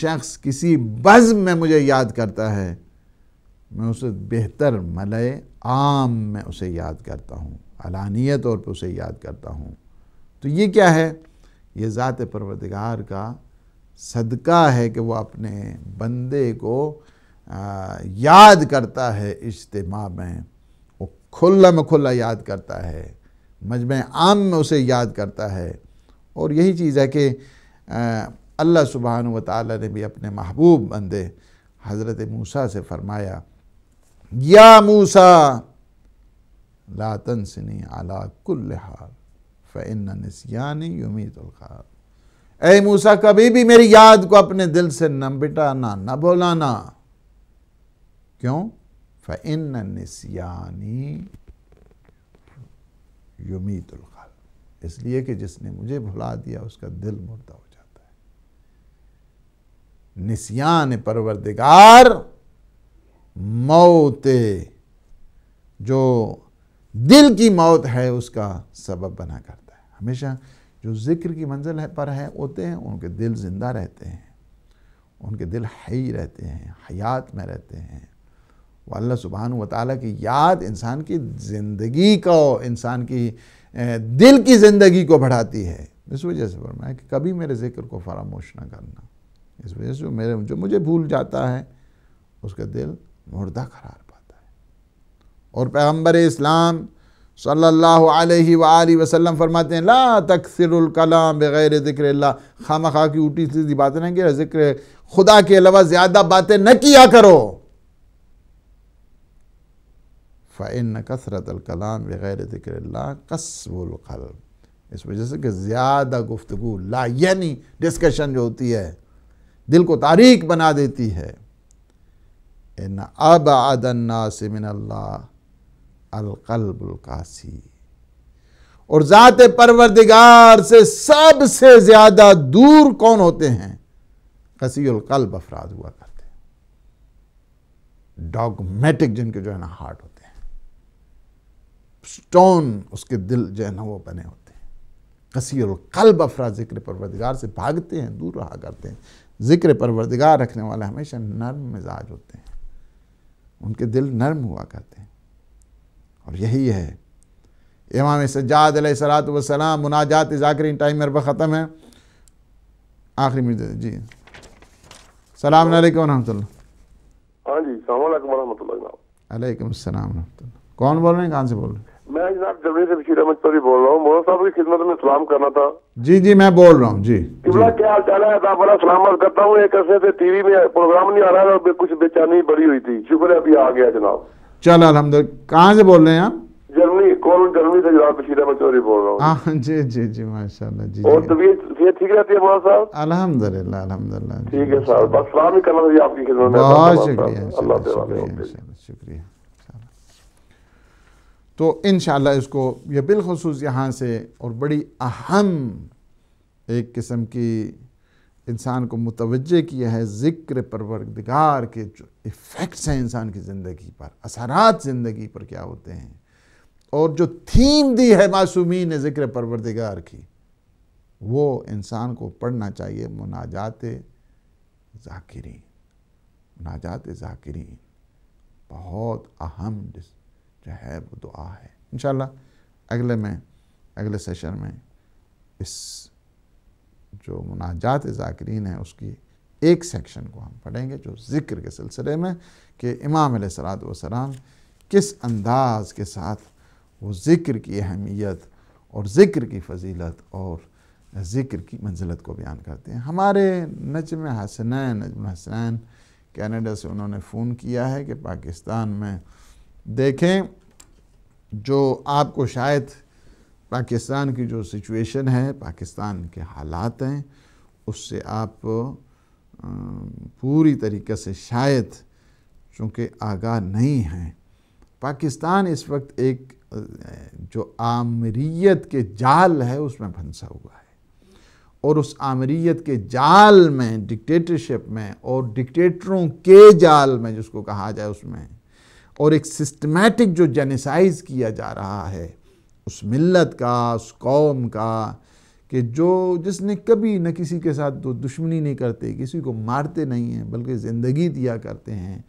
शख्स किसी बज में मुझे याद करता है मैं उसे बेहतर मलय आम में उसे याद करता हूँ अलानिय तौर पर उसे याद करता हूँ तो ये क्या है ये ज़ात परवदगार का सदका है कि वो अपने बंदे को आ, याद करता है इज्तम में वो खुला में खुला याद करता है मजम आम में उसे याद करता है और यही चीज़ है कि अल्लाह सुबहान व ने भी अपने महबूब बंदे हज़रत मूसा से फ़रमाया या मूसा लातन सनी आला कुल हाल फ़ैन नसियानी ए मूसा कभी भी मेरी याद को अपने दिल से न बिटाना न बोलाना क्यों फ़ैन नसियानी युमीतुल्खाल इसलिए कि जिसने मुझे भुला दिया उसका दिल मुर्दा हो जाता है निसियान परवरदिगार मौत जो दिल की मौत है उसका सबब बना करता है हमेशा जो ज़िक्र की मंजिल है पर है होते हैं उनके दिल ज़िंदा रहते हैं उनके दिल हई रहते हैं हयात में रहते हैं वो अल्लाह सुबहान व ताली की याद इंसान की ज़िंदगी को इंसान की दिल की ज़िंदगी को बढ़ाती है इस वजह से फरमाया कि कभी मेरे ज़िक्र को फरामोश ना करना इस वजह से मेरे जो मुझे भूल जाता है उसका दिल मुर्दा करार पाता है और पैगम्बर इस्लाम सल्लल्लाहु अलैहि सल्ला वसल्लम फरमाते हैं ला तकसरकलाम बग़ैर ज़िक्र खाम खा की उल्टी सीधी बातें ना कि ज़िक्र खुदा के अलावा ज़्यादा बातें न किया करो फ़ैन कसरत कलाम बग़ैर ज़िक्र कसबुल इस वजह से कि ज़्यादा गुफ्तु ला यानी डिस्कशन जो होती है दिल को तारीख बना देती है इन अब आदन्नासिमिनल्लासी और ज़ात परवरदिगार से सबसे ज़्यादा दूर कौन होते हैं कसीकल्ब अफराद हुआ करते हैं डॉगमेटिक जिनके जो है ना हार्ट होते हैं स्टोन उसके दिल जो है ना वो बने होते हैं कसीकल्ब अफराद ज़िक्र परवरदिगार से भागते हैं दूर रहा करते हैं ज़िक्र परवरदिगार रखने वाले हमेशा नर्म मिजाज होते हैं उनके दिल नरम हुआ करते हैं और यही है इमाम सज्जाद सलात वसलाम मुनाजात जाकर टाइम मेरे ख़त्म है आखिरी मिनट जी सलाम वरहमल हाँ जी सलाम वरहमल कौन बोल रहे हैं कहाँ से बोल रहे हैं मैं जनाब जल्दी से बशीर अहमद चौधरी बोल रहा हूँ मोहन साहब की खिदमत में सलाम करना था जी जी मैं बोल रहा हूँ जी क्या हाल चाल है आप बड़ा सलाम करता हूँ एक अरसे से टीवी में प्रोग्राम नहीं आ रहा था कुछ बेचैनी बड़ी हुई थी शुक्र है अभी आ गया जनाब चल अलहमद कहाँ से बोल रहे हैं आप जर्मनी कौन जर्मनी से जनाब बशीर अहमद चौधरी बोल रहा हूँ हाँ, जी जी जी माशाल्लाह जी और तबीयत ठीक रहती है मोहन साहब अलहमदुल्ला अलहमदुल्ला ठीक है साहब बस सलाम ही करना था आपकी खिदमत में बहुत शुक्रिया शुक्रिया तो इन इसको यह बिलखसूस यहाँ से और बड़ी अहम एक किस्म की इंसान को मुतवजह किया है ज़िक्र परवरदगार के जो इफ़ेक्ट्स हैं इंसान की ज़िंदगी पर असरात ज़िंदगी पर क्या होते हैं और जो थीम दी है मासूमी ने ज़िक्र परवरदगार की वो इंसान को पढ़ना चाहिए मुनाजात ज़ाकिरीन मुनाजात ज़ाकिरीन बहुत अहम जो है वो दुआ है इन अगले में अगले सेशन में इस जो मुनाजात ज़ाकरीन है उसकी एक सेक्शन को हम पढ़ेंगे जो ज़िक्र के सिलसिले में कि इमाम सलात वसलाम किस अंदाज के साथ वो ज़िक्र की अहमियत और ज़िक्र की फजीलत और ज़िक्र की मंजिलत को बयान करते हैं हमारे नजम हसनैन नजम हसनैन कैनेडा से उन्होंने फ़ोन किया है कि पाकिस्तान में देखें जो आपको शायद पाकिस्तान की जो सिचुएशन है पाकिस्तान के हालात हैं उससे आप पूरी तरीके से शायद चूँकि आगाह नहीं हैं पाकिस्तान इस वक्त एक जो आमरीत के जाल है उसमें फंसा हुआ है और उस आमरीत के जाल में डिक्टेटरशिप में और डिक्टेटरों के जाल में जिसको कहा जाए उसमें और एक सिस्टमेटिक जो जेनिसाइज किया जा रहा है उस मिलत का उस कौम का कि जो जिसने कभी न किसी के साथ दो दुश्मनी नहीं करते किसी को मारते नहीं हैं बल्कि ज़िंदगी दिया करते हैं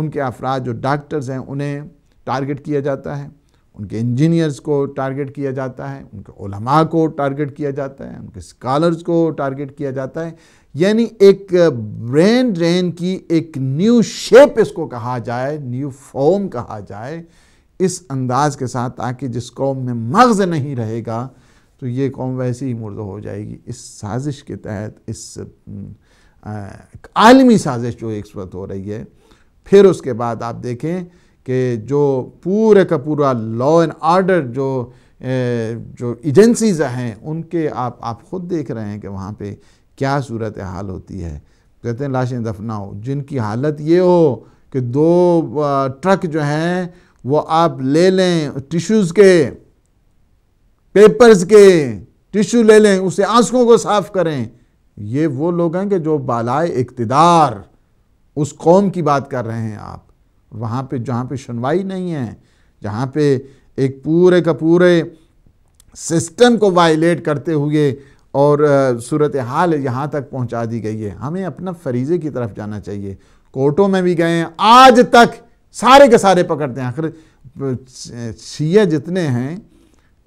उनके अफराद जो डॉक्टर्स हैं उन्हें टारगेट किया जाता है उनके इंजीनियर्स को टारगेट किया जाता है उनके उलमा को टारगेट किया जाता है उनके स्कॉलर्स को टारगेट किया जाता है यानी एक ब्रेन ड्रेन की एक न्यू शेप इसको कहा जाए न्यू फॉर्म कहा जाए इस अंदाज के साथ ताकि जिस कौम में मगज़ नहीं रहेगा तो ये कौम वैसे ही मुर्द हो जाएगी इस साजिश के तहत इस आलमी साजिश जो एक वक्त हो रही है फिर उसके बाद आप देखें कि जो पूरे का पूरा लॉ एंड आर्डर जो ए, जो एजेंसीज हैं उनके आप आप खुद देख रहे हैं कि वहाँ पे क्या सूरत हाल होती है कहते हैं लाशें दफनाओ जिनकी हालत ये हो कि दो ट्रक जो हैं वो आप ले लें टिश्यूज़ के पेपर्स के टिश्यू ले लें उसे आंसुओं को साफ करें ये वो लोग हैं कि जो बालाए इकतदार उस कौम की बात कर रहे हैं आप वहाँ पे जहाँ पे सुनवाई नहीं है जहाँ पे एक पूरे का पूरे सिस्टम को वायलेट करते हुए और सूरत हाल यहाँ तक पहुँचा दी गई है हमें अपना फरीज़े की तरफ जाना चाहिए कोर्टों में भी गए हैं आज तक सारे के सारे पकड़ते हैं आखिर शी जितने हैं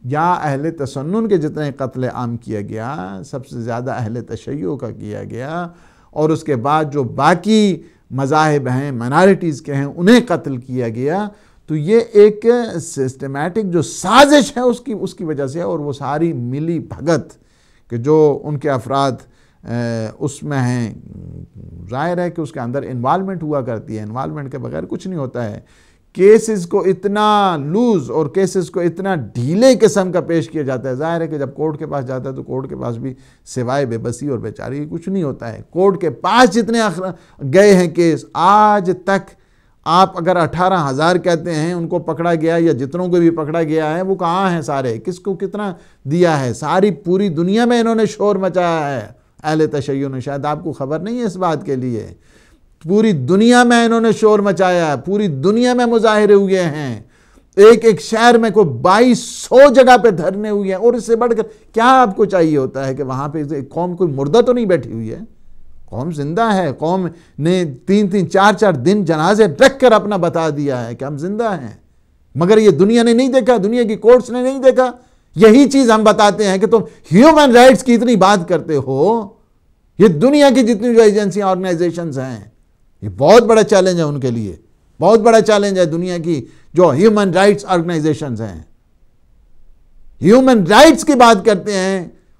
या अहल तसन्न के जितने कत्ल आम किया गया सबसे ज़्यादा अहल तशैयों का किया गया और उसके बाद जो बाकी मजाहब हैं माइनॉरिटीज़ के हैं उन्हें कत्ल किया गया तो ये एक सिस्टमेटिक जो साजिश है उसकी उसकी वजह से है और वो सारी मिली भगत कि जो उनके अफराद उसमें हैं जाहिर है कि उसके अंदर इन्वालमेंट हुआ करती है इन्वालमेंट के बगैर कुछ नहीं होता है केसेस को इतना लूज और केसेस को इतना ढीले किस्म का पेश किया जाता है जाहिर है कि जब कोर्ट के पास जाता है तो कोर्ट के पास भी सिवाय बेबसी और बेचारी कुछ नहीं होता है कोर्ट के पास जितने गए हैं केस आज तक आप अगर अठारह हज़ार कहते हैं उनको पकड़ा गया या जितनों को भी पकड़ा गया है वो कहाँ हैं सारे किसको कितना दिया है सारी पूरी दुनिया में इन्होंने शोर मचाया है अहल तशय ने शायद आपको खबर नहीं है इस बात के लिए पूरी दुनिया में इन्होंने शोर मचाया है पूरी दुनिया में मुजाहरे हुए हैं एक एक शहर में कोई बाईस सौ जगह पर धरने हुए हैं और इससे बढ़कर क्या आपको चाहिए होता है कि वहाँ पर कौम कोई मुर्दा तो नहीं बैठी हुई है कौम जिंदा है कौम ने तीन तीन चार चार दिन जनाजे ढक कर अपना बता दिया है कि हम जिंदा हैं मगर ये दुनिया ने नहीं देखा दुनिया की कोर्ट्स ने नहीं देखा यही चीज़ हम बताते हैं कि तुम ह्यूमन राइट्स की इतनी बात करते हो ये दुनिया की जितनी जो एजेंसियां ऑर्गेनाइजेशन हैं ये बहुत बड़ा चैलेंज है उनके लिए बहुत बड़ा चैलेंज है दुनिया की जो ह्यूमन राइट्स ऑर्गेनाइजेशन हैं ह्यूमन राइट्स की बात करते हैं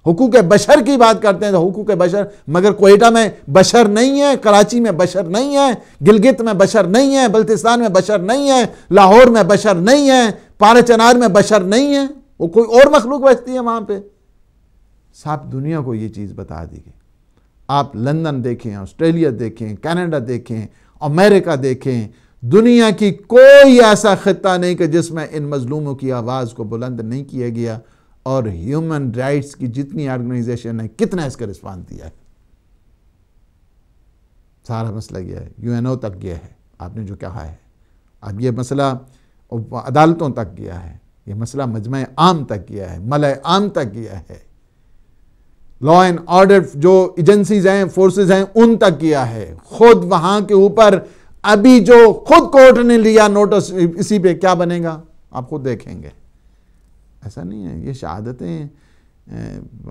हुकूक बशर की बात करते हैं तो हुकूक बशर मगर कोयटा में बशर नहीं है कराची में बशर नहीं है गिलगित में बशर नहीं है बल्तिस्तान में बशर नहीं है लाहौर में बशर नहीं है पारा चनार में बशर नहीं है वो कोई और मखलूक बचती है वहाँ पर साहब दुनिया को ये चीज़ बता दी गई आप लंदन देखें ऑस्ट्रेलिया देखें कैनेडा देखें अमेरिका देखें दुनिया की कोई ऐसा ख़त्ता नहीं कि जिसमें इन मजलूमों की आवाज़ को बुलंद नहीं किया गया और ह्यूमन राइट्स की जितनी ऑर्गेनाइजेशन है कितना इसका रिस्पॉन्स दिया है सारा मसला यह है यूएनओ तक गया है आपने जो कहा है अब यह मसला अदालतों तक गया है यह मसला मजमे आम तक गया है मलय आम तक गया है लॉ एंड ऑर्डर जो एजेंसीज हैं फोर्सेज हैं उन तक किया है खुद वहां के ऊपर अभी जो खुद कोर्ट ने लिया नोटिस इसी पे क्या बनेगा आप खुद देखेंगे ऐसा नहीं है ये शहादतें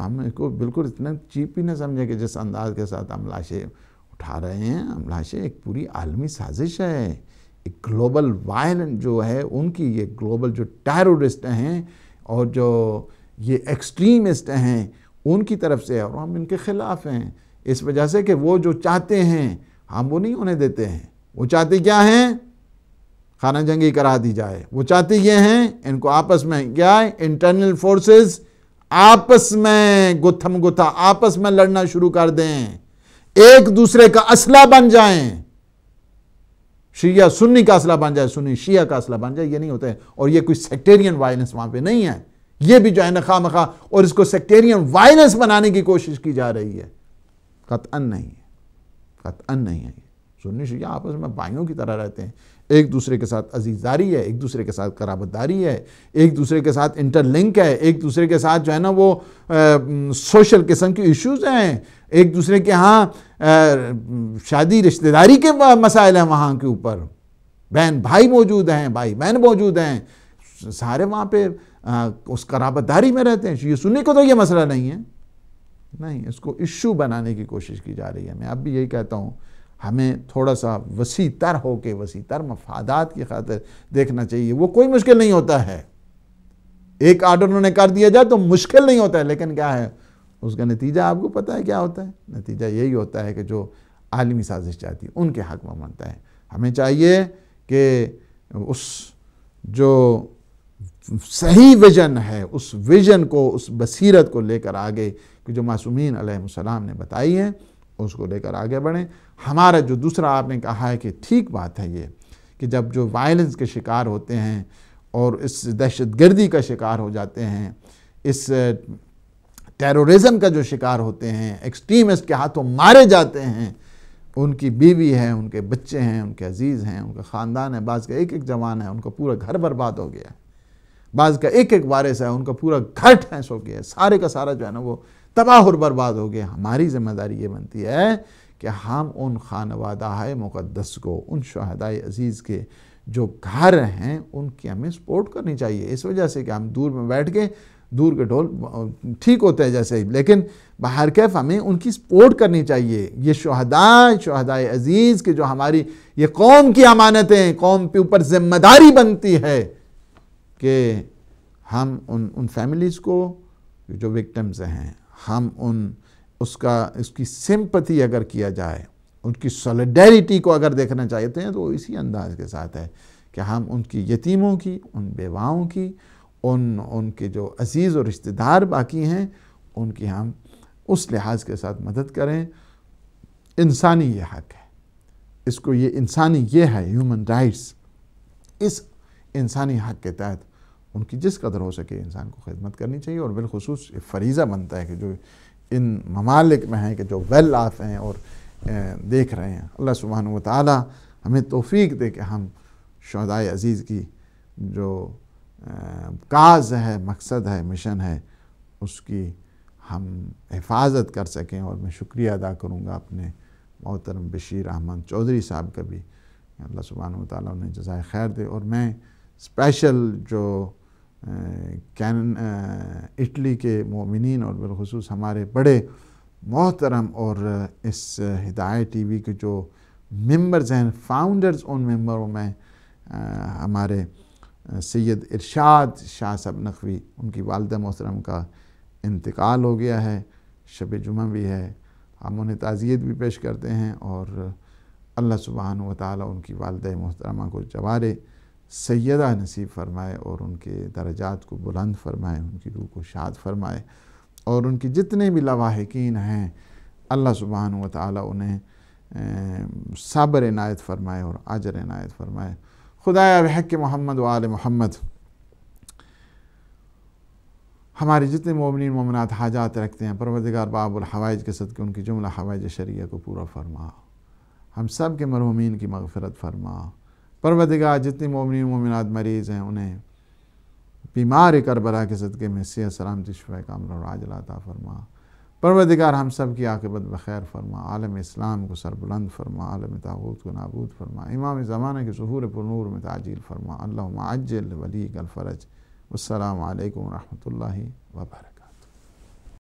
हम इसको बिल्कुल इतना चीप ही ना समझें कि जिस अंदाज के साथ हम लाशें उठा रहे हैं हम लाशें एक पूरी आलमी साजिश है एक ग्लोबल वायलेंट जो है उनकी ये ग्लोबल जो टेररिस्ट हैं और जो ये एक्सट्रीमिस्ट हैं उनकी तरफ से और हम इनके ख़िलाफ़ हैं इस वजह से कि वो जो चाहते हैं हम वो नहीं होने देते हैं वो चाहते क्या हैं खाना जंगी करा दी जाए वो चाहती ये हैं इनको आपस में क्या है इंटरनल फोर्सेस आपस में गुथम गुथा आपस में लड़ना शुरू कर दें एक दूसरे का असला बन जाएं शिया सुन्नी का असला बन जाए सुन्नी शिया का असला बन जाए ये नहीं होता है और ये कोई सेक्टेरियन वायलेंस वहां पे नहीं है ये भी जो है नखा मखा और इसको सेक्टेरियन वायलेंस बनाने की कोशिश की जा रही है कतअन नहीं है कतअन नहीं है सुन्नी शिया आपस में भाइयों की तरह रहते हैं एक दूसरे के साथ अजीज़दारी है एक दूसरे के साथ कराबतदारी है एक दूसरे के साथ इंटरलिंक है एक दूसरे के साथ जो है ना वो आ, सोशल किस्म के इश्यूज हैं एक दूसरे के यहाँ शादी रिश्तेदारी के मसाइल हैं वहाँ के ऊपर बहन भाई मौजूद हैं भाई बहन मौजूद हैं सारे वहाँ पे आ, उस कराबतदारी में रहते हैं ये सुनने को तो ये मसला नहीं है नहीं इसको इशू बनाने की कोशिश की जा रही है मैं अब भी यही कहता हूँ हमें थोड़ा सा वसी तर हो के वसी तर मफादात की खातिर देखना चाहिए वो कोई मुश्किल नहीं होता है एक आर्डर उन्होंने कर दिया जाए तो मुश्किल नहीं होता है लेकिन क्या है उसका नतीजा आपको पता है क्या होता है नतीजा यही होता है कि जो आलमी साजिश चाहती है उनके हक में मानता है हमें चाहिए कि उस जो सही विजन है उस विजन को उस बसीरत को लेकर आगे कि जो मासूमिन ने बताई है उसको लेकर आगे बढ़ें हमारा जो दूसरा आपने कहा है कि ठीक बात है ये कि जब जो वायलेंस के शिकार होते हैं और इस दहशत गर्दी का शिकार हो जाते हैं इस टेररिज्म का जो शिकार होते हैं एक्सट्रीमिस्ट के हाथों मारे जाते हैं उनकी बीवी है उनके बच्चे हैं उनके अजीज़ हैं उनका ख़ानदान है बाज़ का एक एक जवान है उनका पूरा घर बर्बाद हो गया है बाज़ का एक एक वारिस है उनका पूरा घर ठैंस हो गया है सारे का सारा जो है ना वो तबाह और बर्बाद हो गए हमारी जिम्मेदारी ये बनती है कि हम उन खानवादा मुक़दस को उन शहदाए अज़ीज़ के जो घर हैं उनकी हमें सपोर्ट करनी चाहिए इस वजह से कि हम दूर में बैठ के दूर के ढोल ठीक होते हैं जैसे लेकिन बाहर कैफ हमें उनकी सपोर्ट करनी चाहिए ये शहदाए शहदाए अज़ीज़ के जो हमारी ये कौम की अमानतें कौम के ऊपर ज़िम्मेदारी बनती है कि हम उन उन फैमिलीज़ को जो विक्टम्स हैं हम उन उसका उसकी सिंपति अगर किया जाए उनकी सॉलिडेरिटी को अगर देखना चाहते तो हैं तो इसी अंदाज के साथ है कि हम उनकी यतीमों की उन बेवाओं की उन उनके जो अजीज़ और रिश्तेदार बाकी हैं उनकी हम उस लिहाज के साथ मदद करें इंसानी ये हक है इसको ये इंसानी ये है ह्यूमन राइट्स इस इंसानी हक के तहत उनकी जिस कदर हो सके इंसान को खिदमत करनी चाहिए और बिलखसूस ये फरीज़ा बनता है कि जो इन ममालिक में हैं कि जो वेल ऑफ हैं और देख रहे हैं अल्लाह सुबहान ताली हमें तोफ़ी दे कि हम शहदाय अज़ीज़ की जो काज है मकसद है मिशन है उसकी हम हिफाजत कर सकें और मैं शुक्रिया अदा करूँगा अपने मोहतरम बशीर अहमद चौधरी साहब का भी अल्लाह सुबहान ताली उन्हें खैर दे और मैं स्पेशल जो कैन इटली के मोमिन और बिलखसूस हमारे बड़े मोहतरम और इस हिदायत टी वी के जो मेम्बर्स हैं फाउंडर्स उन मेम्बरों में आ, हमारे सैयद इरशाद शाह सब नकवी उनकी वालद मोहतरम का इंतकाल हो गया है शब जुमा भी है हम उन्हें ताज़ियत भी पेश करते हैं और अल्लाह सुबहान ताली उनकी वालद मोहतरमा को जवारे सैदा नसीब फरमाए और उनके दर्जात को बुलंद फरमाए उनकी रूह को शाद फरमाए और उनके जितने भी लवाकिन हैं अल्लाह सुबहान व ताली उन्हें सब्र इनायत फ़रमाए और अजर इनायत फ़रमाए खुदाया हक मोहम्मद वाल मोहम्मद हमारे जितने मोमिन ममनात हाजात रखते हैं परवरदगार बाबुल हवाइज के सद के उनकी जुमला हवाइज शरिया को पूरा फरमा हम सब के मरहूमिन की मगफरत फरमा परवदगा जितनी मोमिन मोमिनत मरीज़ हैं उन्हें बीमार करबरा के सदक़े में सेहत सलामती शुभ कामरान आजलाता फरमा परवदगार हम सब की आकबत बखैर फरमा आलम इस्लाम को सरबुलंद फरमा आलम ताबूत को नाबूद फरमा इमाम ज़माना के जहूर पुरूर में ताजील फरमा अल्लाम वली गलफरज अल्लाम वरहमल वबरक